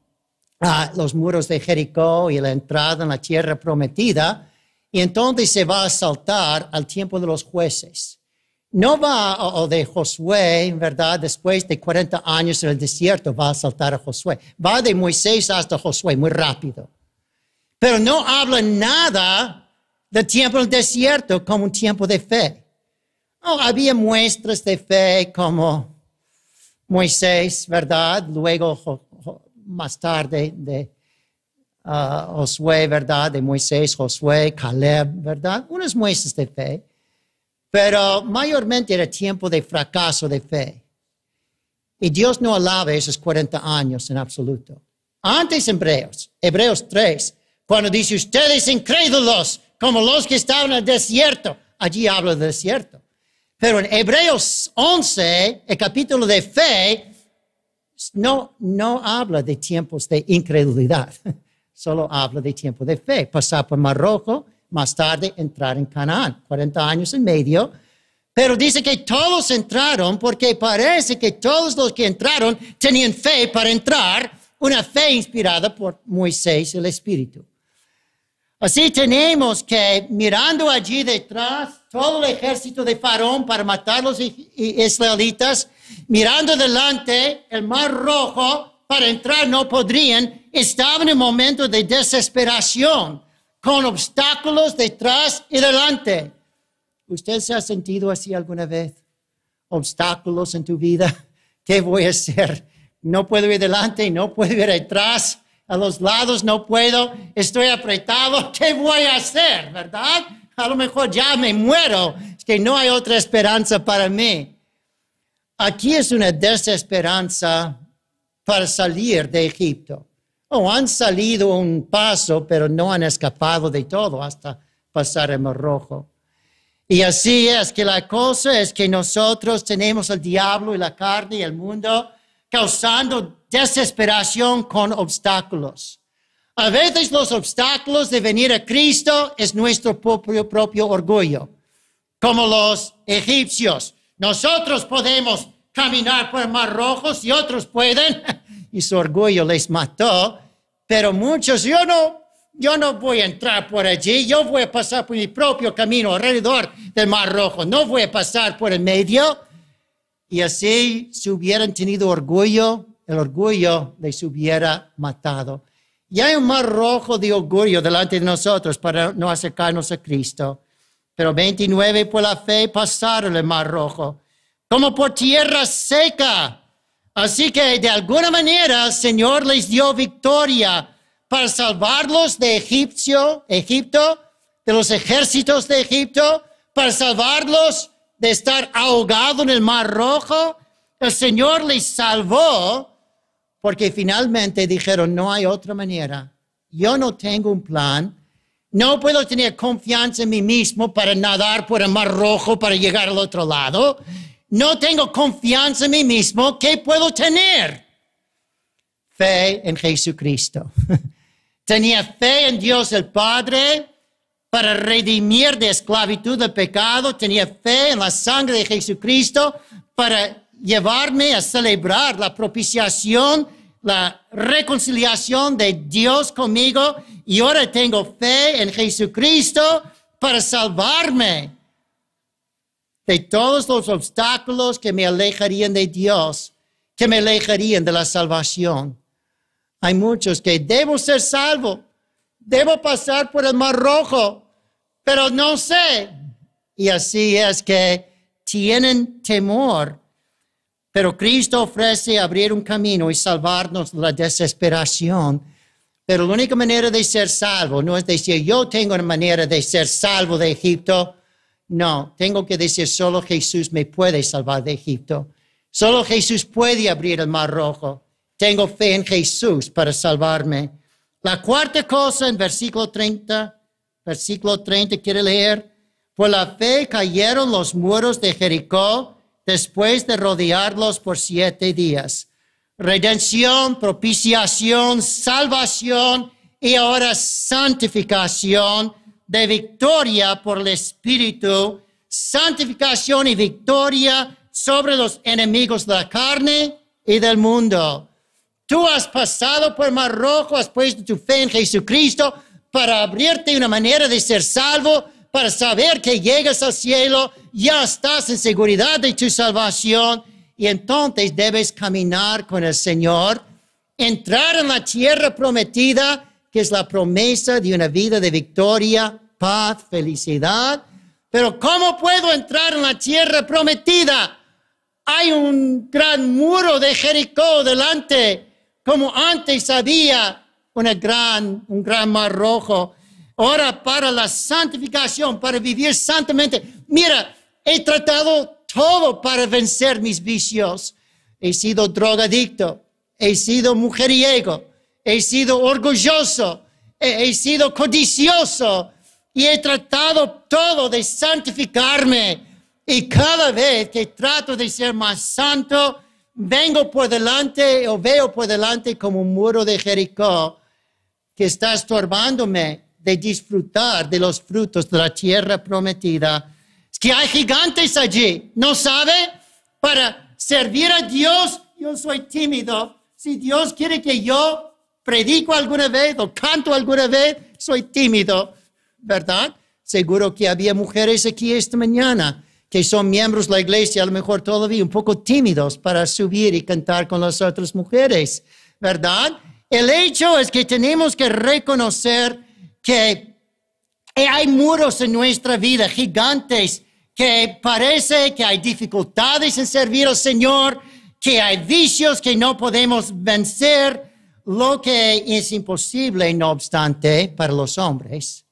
ah, los muros de Jericó y la entrada en la tierra prometida. Y entonces se va a saltar al tiempo de los jueces no va, o de Josué, ¿verdad? Después de 40 años en el desierto va a saltar a Josué. Va de Moisés hasta Josué muy rápido. Pero no habla nada del tiempo en el desierto como un tiempo de fe. Oh, había muestras de fe como Moisés, ¿verdad? Luego, más tarde, de ah, Josué, ¿verdad? De Moisés, Josué, Caleb, ¿verdad? Unas muestras de fe. Pero mayormente era tiempo de fracaso de fe. Y Dios no alaba esos 40 años en absoluto. Antes Hebreos, Hebreos 3, cuando dice ustedes incrédulos, como los que estaban en el desierto, allí habla del desierto. Pero en Hebreos 11, el capítulo de fe, no, no habla de tiempos de incredulidad, solo habla de tiempo de fe. Pasar por Marrocos más tarde entrar en Canaán, 40 años y medio. Pero dice que todos entraron porque parece que todos los que entraron tenían fe para entrar, una fe inspirada por Moisés, el Espíritu. Así tenemos que mirando allí detrás todo el ejército de Faraón para matar a los israelitas, mirando delante el mar rojo para entrar no podrían, estaban en un momento de desesperación con obstáculos detrás y delante. ¿Usted se ha sentido así alguna vez? Obstáculos en tu vida. ¿Qué voy a hacer? No puedo ir delante, no puedo ir atrás, a los lados no puedo, estoy apretado. ¿Qué voy a hacer? ¿Verdad? A lo mejor ya me muero. Es que no hay otra esperanza para mí. Aquí es una desesperanza para salir de Egipto o oh, han salido un paso, pero no han escapado de todo hasta pasar el mar rojo. Y así es que la cosa es que nosotros tenemos al diablo y la carne y el mundo causando desesperación con obstáculos. A veces los obstáculos de venir a Cristo es nuestro propio, propio orgullo, como los egipcios. Nosotros podemos caminar por el mar rojo si otros pueden y su orgullo les mató, pero muchos, yo no, yo no voy a entrar por allí, yo voy a pasar por mi propio camino alrededor del Mar Rojo, no voy a pasar por el medio. Y así, si hubieran tenido orgullo, el orgullo les hubiera matado. Y hay un mar rojo de orgullo delante de nosotros para no acercarnos a Cristo. Pero 29 por la fe pasaron el mar rojo, como por tierra seca Así que de alguna manera el Señor les dio victoria para salvarlos de Egipcio, Egipto, de los ejércitos de Egipto, para salvarlos de estar ahogados en el Mar Rojo. El Señor les salvó porque finalmente dijeron, no hay otra manera. Yo no tengo un plan. No puedo tener confianza en mí mismo para nadar por el Mar Rojo, para llegar al otro lado no tengo confianza en mí mismo, ¿qué puedo tener? Fe en Jesucristo. Tenía fe en Dios el Padre para redimir de esclavitud del pecado. Tenía fe en la sangre de Jesucristo para llevarme a celebrar la propiciación, la reconciliación de Dios conmigo. Y ahora tengo fe en Jesucristo para salvarme de todos los obstáculos que me alejarían de Dios, que me alejarían de la salvación. Hay muchos que debo ser salvo, debo pasar por el mar rojo, pero no sé. Y así es que tienen temor. Pero Cristo ofrece abrir un camino y salvarnos de la desesperación. Pero la única manera de ser salvo no es decir, yo tengo una manera de ser salvo de Egipto. No, tengo que decir, solo Jesús me puede salvar de Egipto. Solo Jesús puede abrir el mar rojo. Tengo fe en Jesús para salvarme. La cuarta cosa en versículo 30, versículo 30 quiere leer. Por la fe cayeron los muros de Jericó después de rodearlos por siete días. Redención, propiciación, salvación y ahora santificación de victoria por el Espíritu, santificación y victoria sobre los enemigos de la carne y del mundo. Tú has pasado por el Mar Rojo, has puesto tu fe en Jesucristo para abrirte una manera de ser salvo, para saber que llegas al cielo, ya estás en seguridad de tu salvación y entonces debes caminar con el Señor, entrar en la tierra prometida, que es la promesa de una vida de victoria, paz, felicidad. Pero ¿cómo puedo entrar en la tierra prometida? Hay un gran muro de Jericó delante, como antes había una gran, un gran mar rojo. Ahora para la santificación, para vivir santamente. Mira, he tratado todo para vencer mis vicios. He sido drogadicto, he sido mujeriego, he sido orgulloso, he, sido codicioso y he tratado todo de santificarme. Y cada vez que trato de ser más santo, vengo por delante o veo por delante como un muro de Jericó que está estorbándome de disfrutar de los frutos de la tierra prometida. Es que hay gigantes allí, ¿no sabe? Para servir a Dios, yo soy tímido. Si Dios quiere que yo predico alguna vez o canto alguna vez, soy tímido, ¿verdad? Seguro que había mujeres aquí esta mañana que son miembros de la iglesia, a lo mejor todavía un poco tímidos para subir y cantar con las otras mujeres, ¿verdad? El hecho es que tenemos que reconocer que hay muros en nuestra vida, gigantes, que parece que hay dificultades en servir al Señor, que hay vicios que no podemos vencer, lo que es imposible, no obstante, para los hombres,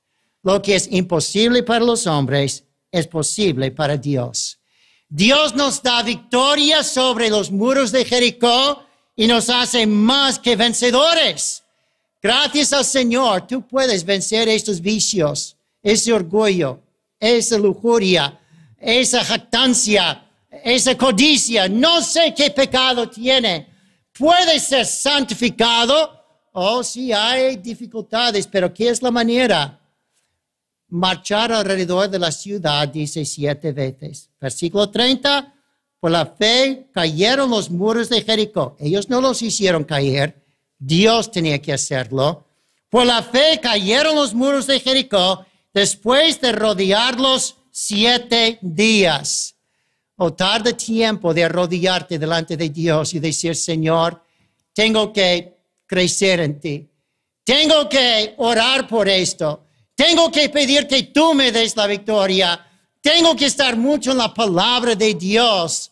lo que es imposible para los hombres es posible para Dios. Dios nos da victoria sobre los muros de Jericó y nos hace más que vencedores. Gracias al Señor, tú puedes vencer estos vicios, ese orgullo, esa lujuria, esa jactancia, esa codicia. No sé qué pecado tiene puede ser santificado. Oh, sí, hay dificultades, pero ¿qué es la manera? Marchar alrededor de la ciudad, dice siete veces. Versículo 30, por la fe cayeron los muros de Jericó. Ellos no los hicieron caer, Dios tenía que hacerlo. Por la fe cayeron los muros de Jericó después de rodearlos siete días o tarda tiempo de arrodillarte delante de Dios y decir, Señor, tengo que crecer en ti. Tengo que orar por esto. Tengo que pedir que tú me des la victoria. Tengo que estar mucho en la palabra de Dios.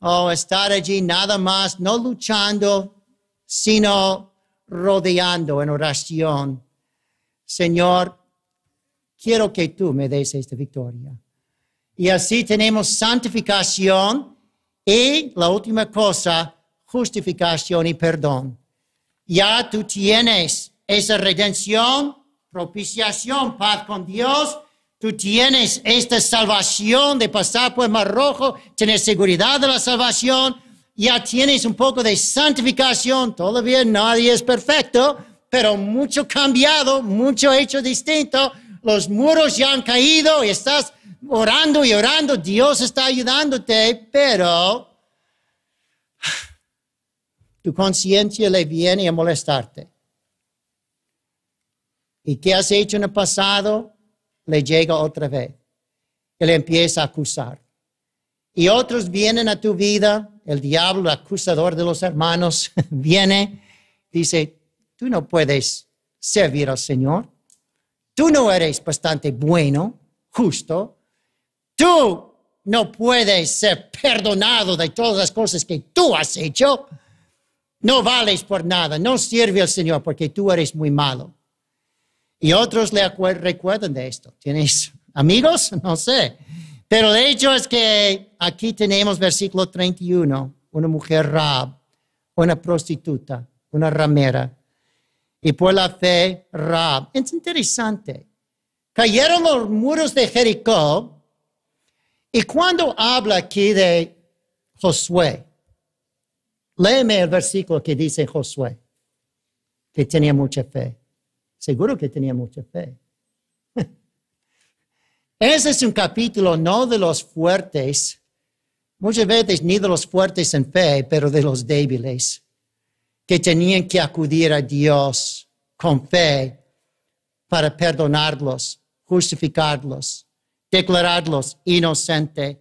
O oh, estar allí nada más, no luchando, sino rodeando en oración. Señor, quiero que tú me des esta victoria. Y así tenemos santificación y la última cosa, justificación y perdón. Ya tú tienes esa redención, propiciación, paz con Dios. Tú tienes esta salvación de pasar por el Mar Rojo, tener seguridad de la salvación. Ya tienes un poco de santificación. Todavía nadie es perfecto, pero mucho cambiado, mucho hecho distinto. Los muros ya han caído y estás orando y orando, Dios está ayudándote, pero tu conciencia le viene a molestarte. Y qué has hecho en el pasado le llega otra vez. le empieza a acusar. Y otros vienen a tu vida, el diablo, acusador de los hermanos, viene, dice, tú no puedes servir al Señor, tú no eres bastante bueno, justo, tú no puedes ser perdonado de todas las cosas que tú has hecho. No vales por nada, no sirve al Señor porque tú eres muy malo. Y otros le recuerdan de esto. ¿Tienes amigos? No sé. Pero el hecho es que aquí tenemos versículo 31, una mujer rab, una prostituta, una ramera. Y por la fe, rab. Es interesante. Cayeron los muros de Jericó y cuando habla aquí de Josué, léeme el versículo que dice Josué, que tenía mucha fe. Seguro que tenía mucha fe. Ese es un capítulo no de los fuertes, muchas veces ni de los fuertes en fe, pero de los débiles, que tenían que acudir a Dios con fe para perdonarlos, justificarlos declararlos inocente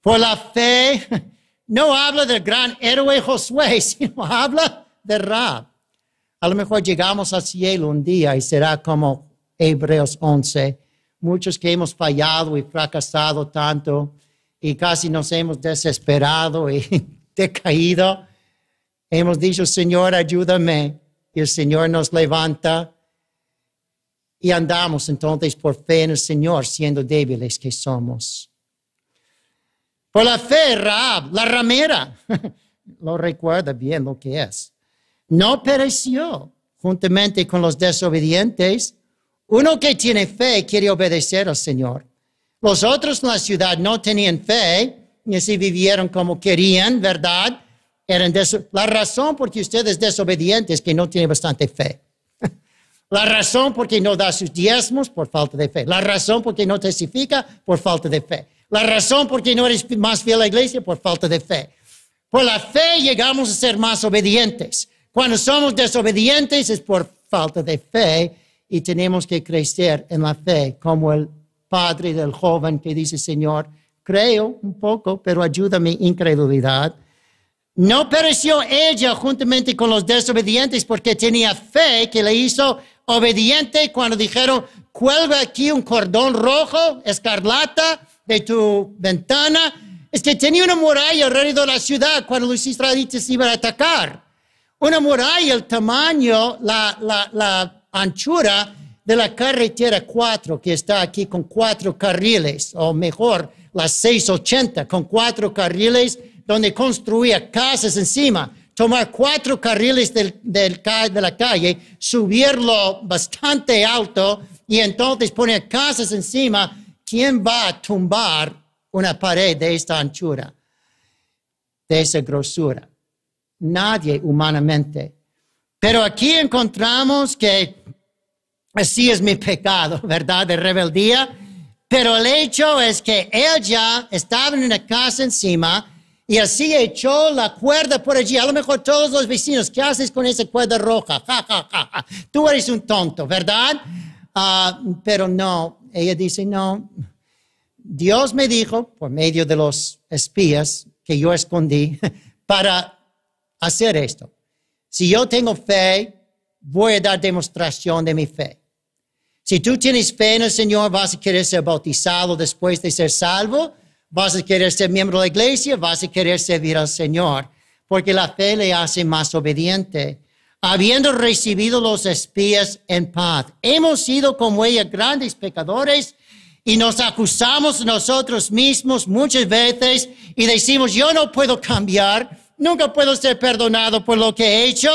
Por la fe, no habla del gran héroe Josué, sino habla de Ra, A lo mejor llegamos al cielo un día y será como Hebreos 11. Muchos que hemos fallado y fracasado tanto y casi nos hemos desesperado y decaído. Hemos dicho, Señor, ayúdame. Y el Señor nos levanta y andamos entonces por fe en el Señor, siendo débiles que somos. Por la fe, Raab, la ramera, lo recuerda bien lo que es, no pereció juntamente con los desobedientes. Uno que tiene fe quiere obedecer al Señor. Los otros en la ciudad no tenían fe ni si vivieron como querían, ¿verdad? Eran la razón por que ustedes desobedientes que no tienen bastante fe. La razón por qué no da sus diezmos por falta de fe. La razón por qué no testifica por falta de fe. La razón por qué no eres más fiel a la iglesia por falta de fe. Por la fe llegamos a ser más obedientes. Cuando somos desobedientes es por falta de fe y tenemos que crecer en la fe, como el padre del joven que dice, Señor, creo un poco, pero ayuda mi incredulidad. No pereció ella juntamente con los desobedientes porque tenía fe que le hizo obediente cuando dijeron, cuelga aquí un cordón rojo, escarlata, de tu ventana. Es que tenía una muralla alrededor de la ciudad cuando los israelitas iban a atacar. Una muralla, el tamaño, la, la anchura de la carretera 4, que está aquí con cuatro carriles, o mejor, la 680, con cuatro carriles, donde construía casas encima tomar cuatro carriles de la calle, subirlo bastante alto y entonces poner casas encima, ¿quién va a tumbar una pared de esta anchura, de esa grosura? Nadie humanamente. Pero aquí encontramos que así es mi pecado, ¿verdad? De rebeldía. Pero el hecho es que él ya estaba en una casa encima, y así echó la cuerda por allí. A lo mejor todos los vecinos, ¿qué haces con esa cuerda roja? Tú eres un tonto, ¿verdad? Ah, pero no, ella dice, no. Dios me dijo, por medio de los espías que yo escondí, para hacer esto. Si yo tengo fe, voy a dar demostración de mi fe. Si tú tienes fe en el Señor, vas a querer ser bautizado después de ser salvo Vas a querer ser miembro de la iglesia, vas a querer servir al Señor, porque la fe le hace más obediente. Habiendo recibido los espías en paz, hemos sido como ella grandes pecadores y nos acusamos nosotros mismos muchas veces y decimos, yo no puedo cambiar, nunca puedo ser perdonado por lo que he hecho.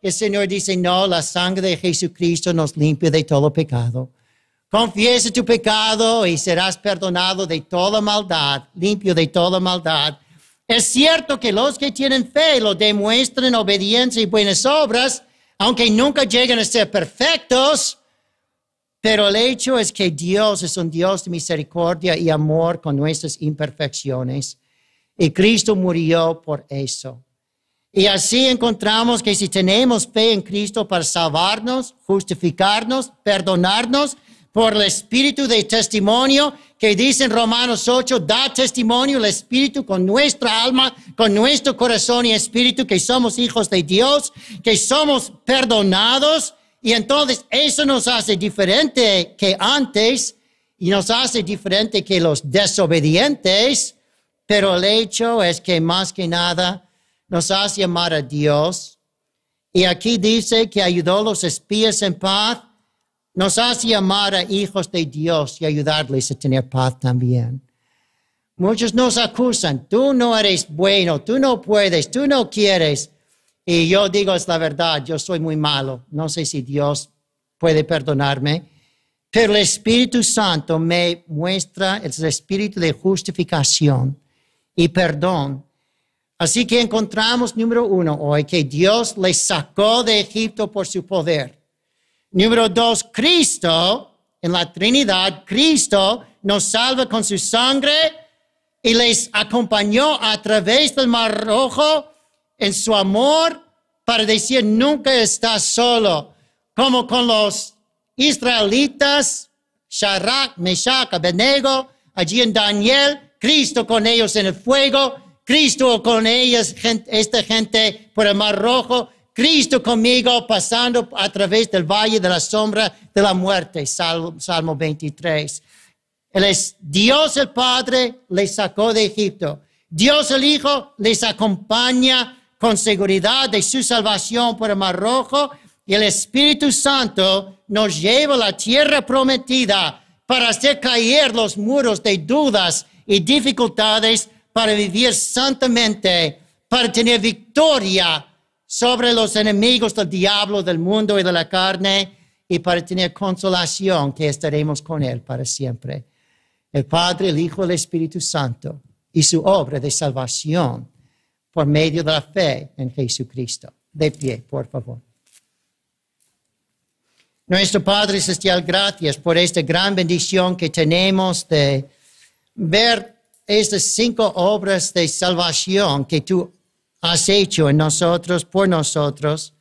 El Señor dice, no, la sangre de Jesucristo nos limpia de todo pecado. Confiesa tu pecado y serás perdonado de toda maldad, limpio de toda maldad. Es cierto que los que tienen fe lo demuestran obediencia y buenas obras, aunque nunca lleguen a ser perfectos, pero el hecho es que Dios es un Dios de misericordia y amor con nuestras imperfecciones. Y Cristo murió por eso. Y así encontramos que si tenemos fe en Cristo para salvarnos, justificarnos, perdonarnos, por el espíritu de testimonio que dice en Romanos 8, da testimonio el espíritu con nuestra alma, con nuestro corazón y espíritu que somos hijos de Dios, que somos perdonados. Y entonces eso nos hace diferente que antes y nos hace diferente que los desobedientes, pero el hecho es que más que nada nos hace amar a Dios. Y aquí dice que ayudó los espías en paz nos hace llamar a hijos de Dios y ayudarles a tener paz también. Muchos nos acusan, tú no eres bueno, tú no puedes, tú no quieres. Y yo digo, es la verdad, yo soy muy malo. No sé si Dios puede perdonarme. Pero el Espíritu Santo me muestra el espíritu de justificación y perdón. Así que encontramos, número uno, hoy que Dios les sacó de Egipto por su poder. Número dos, Cristo, en la Trinidad, Cristo nos salva con su sangre y les acompañó a través del Mar Rojo en su amor para decir, nunca estás solo, como con los israelitas, Sharak, Meshach, Abednego, allí en Daniel, Cristo con ellos en el fuego, Cristo con ellos, esta gente por el Mar Rojo, Cristo conmigo pasando a través del valle de la sombra de la muerte, Salmo, 23. Él es Dios el Padre, le sacó de Egipto. Dios el Hijo les acompaña con seguridad de su salvación por el Mar Rojo y el Espíritu Santo nos lleva a la tierra prometida para hacer caer los muros de dudas y dificultades, para vivir santamente, para tener victoria sobre los enemigos del diablo, del mundo y de la carne, y para tener consolación que estaremos con Él para siempre. El Padre, el Hijo, el Espíritu Santo y su obra de salvación por medio de la fe en Jesucristo. De pie, por favor. Nuestro Padre Celestial, gracias por esta gran bendición que tenemos de ver estas cinco obras de salvación que tú has hecho en nosotros, por nosotros,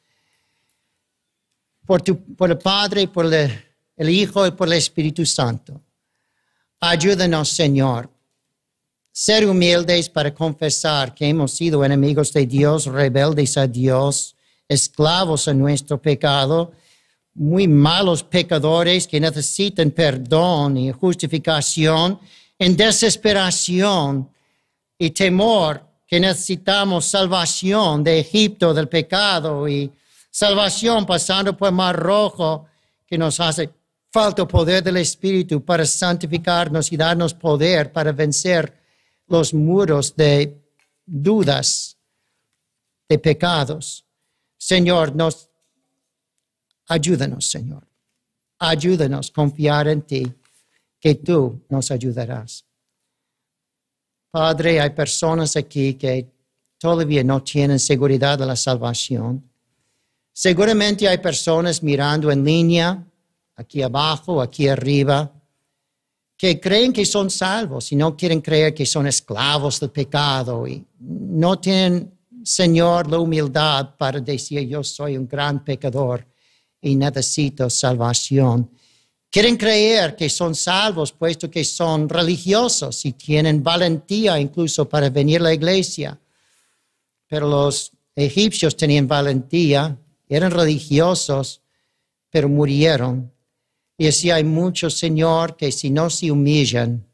por, tu, por el Padre, por el, Hijo y por el Espíritu Santo. Ayúdanos, Señor, ser humildes para confesar que hemos sido enemigos de Dios, rebeldes a Dios, esclavos a nuestro pecado, muy malos pecadores que necesitan perdón y justificación en desesperación y temor que necesitamos salvación de Egipto, del pecado y salvación pasando por Mar Rojo, que nos hace falta poder del Espíritu para santificarnos y darnos poder para vencer los muros de dudas, de pecados. Señor, nos ayúdanos, Señor. Ayúdanos confiar en ti, que tú nos ayudarás. Padre, hay personas aquí que todavía no tienen seguridad de la salvación. Seguramente hay personas mirando en línea, aquí abajo, aquí arriba, que creen que son salvos y no quieren creer que son esclavos del pecado y no tienen, Señor, la humildad para decir yo soy un gran pecador y necesito salvación. Quieren creer que son salvos puesto que son religiosos y tienen valentía incluso para venir a la iglesia. Pero los egipcios tenían valentía, eran religiosos, pero murieron. Y así hay muchos, Señor, que si no se humillan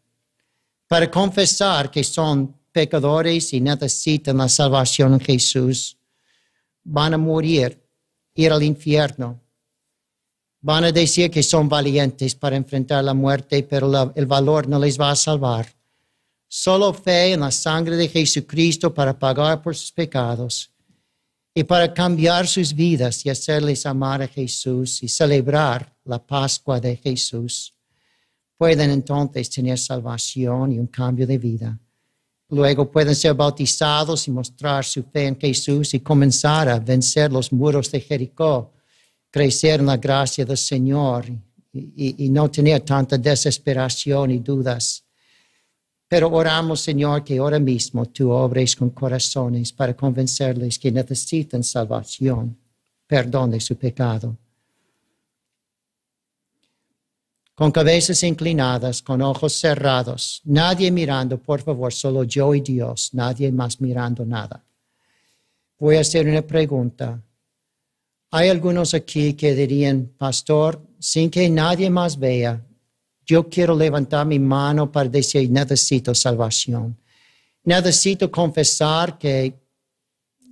para confesar que son pecadores y necesitan la salvación en Jesús, van a morir, ir al infierno Van a decir que son valientes para enfrentar la muerte, pero el valor no les va a salvar. Solo fe en la sangre de Jesucristo para pagar por sus pecados y para cambiar sus vidas y hacerles amar a Jesús y celebrar la Pascua de Jesús, pueden entonces tener salvación y un cambio de vida. Luego pueden ser bautizados y mostrar su fe en Jesús y comenzar a vencer los muros de Jericó crecer en la gracia del Señor y, no tener tanta desesperación y dudas. Pero oramos, Señor, que ahora mismo tú obres con corazones para convencerles que necesitan salvación, perdón de su pecado. Con cabezas inclinadas, con ojos cerrados, nadie mirando, por favor, solo yo y Dios, nadie más mirando nada. Voy a hacer una pregunta hay algunos aquí que dirían, pastor, sin que nadie más vea, yo quiero levantar mi mano para decir, necesito salvación. Necesito confesar que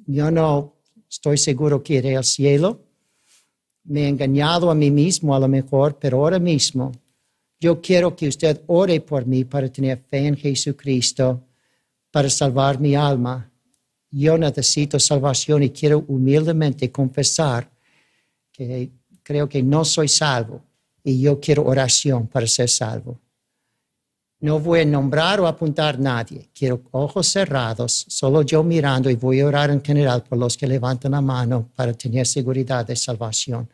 yo no estoy seguro que iré al cielo. Me he engañado a mí mismo a lo mejor, pero ahora mismo yo quiero que usted ore por mí para tener fe en Jesucristo, para salvar mi alma. Yo necesito salvación y quiero humildemente confesar que creo que no soy salvo y yo quiero oración para ser salvo. No voy a nombrar o apuntar a nadie. Quiero ojos cerrados, solo yo mirando y voy a orar en general por los que levantan la mano para tener seguridad de salvación.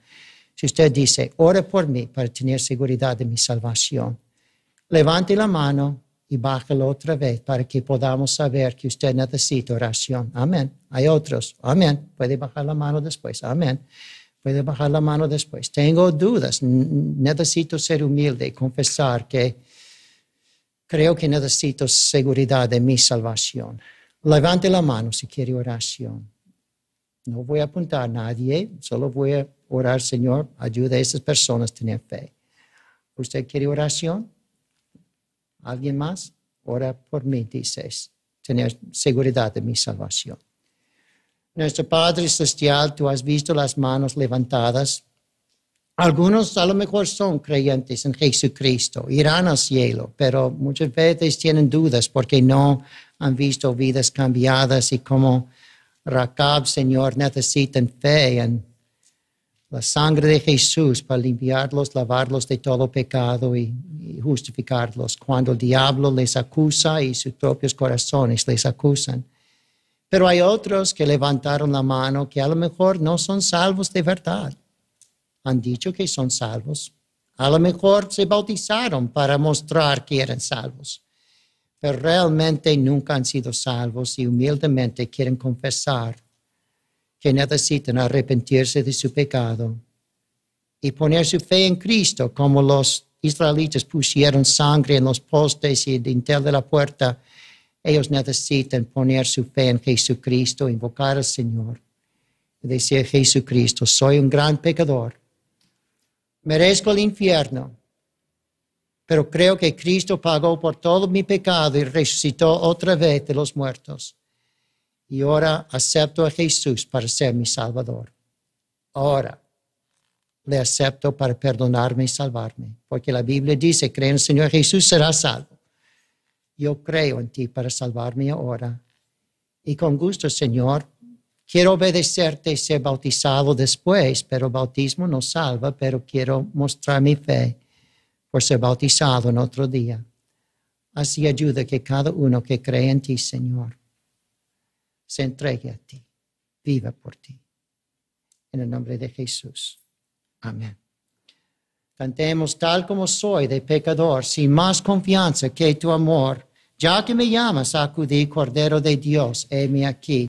Si usted dice, ore por mí para tener seguridad de mi salvación, levante la mano y bájalo otra vez para que podamos saber que usted necesita oración. Amén. Hay otros. Amén. Puede bajar la mano después. Amén puede bajar la mano después. Tengo dudas, necesito ser humilde y confesar que creo que necesito seguridad de mi salvación. Levante la mano si quiere oración. No voy a apuntar a nadie, solo voy a orar, Señor, ayuda a esas personas a tener fe. ¿Usted quiere oración? ¿Alguien más? Ora por mí, dices, tener seguridad de mi salvación. Nuestro Padre Celestial, tú has visto las manos levantadas. Algunos a lo mejor son creyentes en Jesucristo, irán al cielo, pero muchas veces tienen dudas porque no han visto vidas cambiadas y como Rakab, Señor, necesitan fe en la sangre de Jesús para limpiarlos, lavarlos de todo pecado y, y, justificarlos. Cuando el diablo les acusa y sus propios corazones les acusan, pero hay otros que levantaron la mano que a lo mejor no son salvos de verdad. Han dicho que son salvos. A lo mejor se bautizaron para mostrar que eran salvos. Pero realmente nunca han sido salvos y humildemente quieren confesar que necesitan arrepentirse de su pecado y poner su fe en Cristo como los israelitas pusieron sangre en los postes y el dintel de la puerta ellos necesitan poner su fe en Jesucristo, invocar al Señor. Decir Jesucristo, soy un gran pecador, merezco el infierno, pero creo que Cristo pagó por todo mi pecado y resucitó otra vez de los muertos. Y ahora acepto a Jesús para ser mi Salvador. Ahora le acepto para perdonarme y salvarme, porque la Biblia dice, cree en el Señor Jesús, será salvo yo creo en ti para salvarme ahora. Y con gusto, Señor, quiero obedecerte y ser bautizado después, pero bautismo no salva, pero quiero mostrar mi fe por ser bautizado en otro día. Así ayuda que cada uno que cree en ti, Señor, se entregue a ti, viva por ti. En el nombre de Jesús. Amén. Cantemos tal como soy de pecador, sin más confianza que tu amor ya que me llamas, acudí, Cordero de Dios, heme aquí.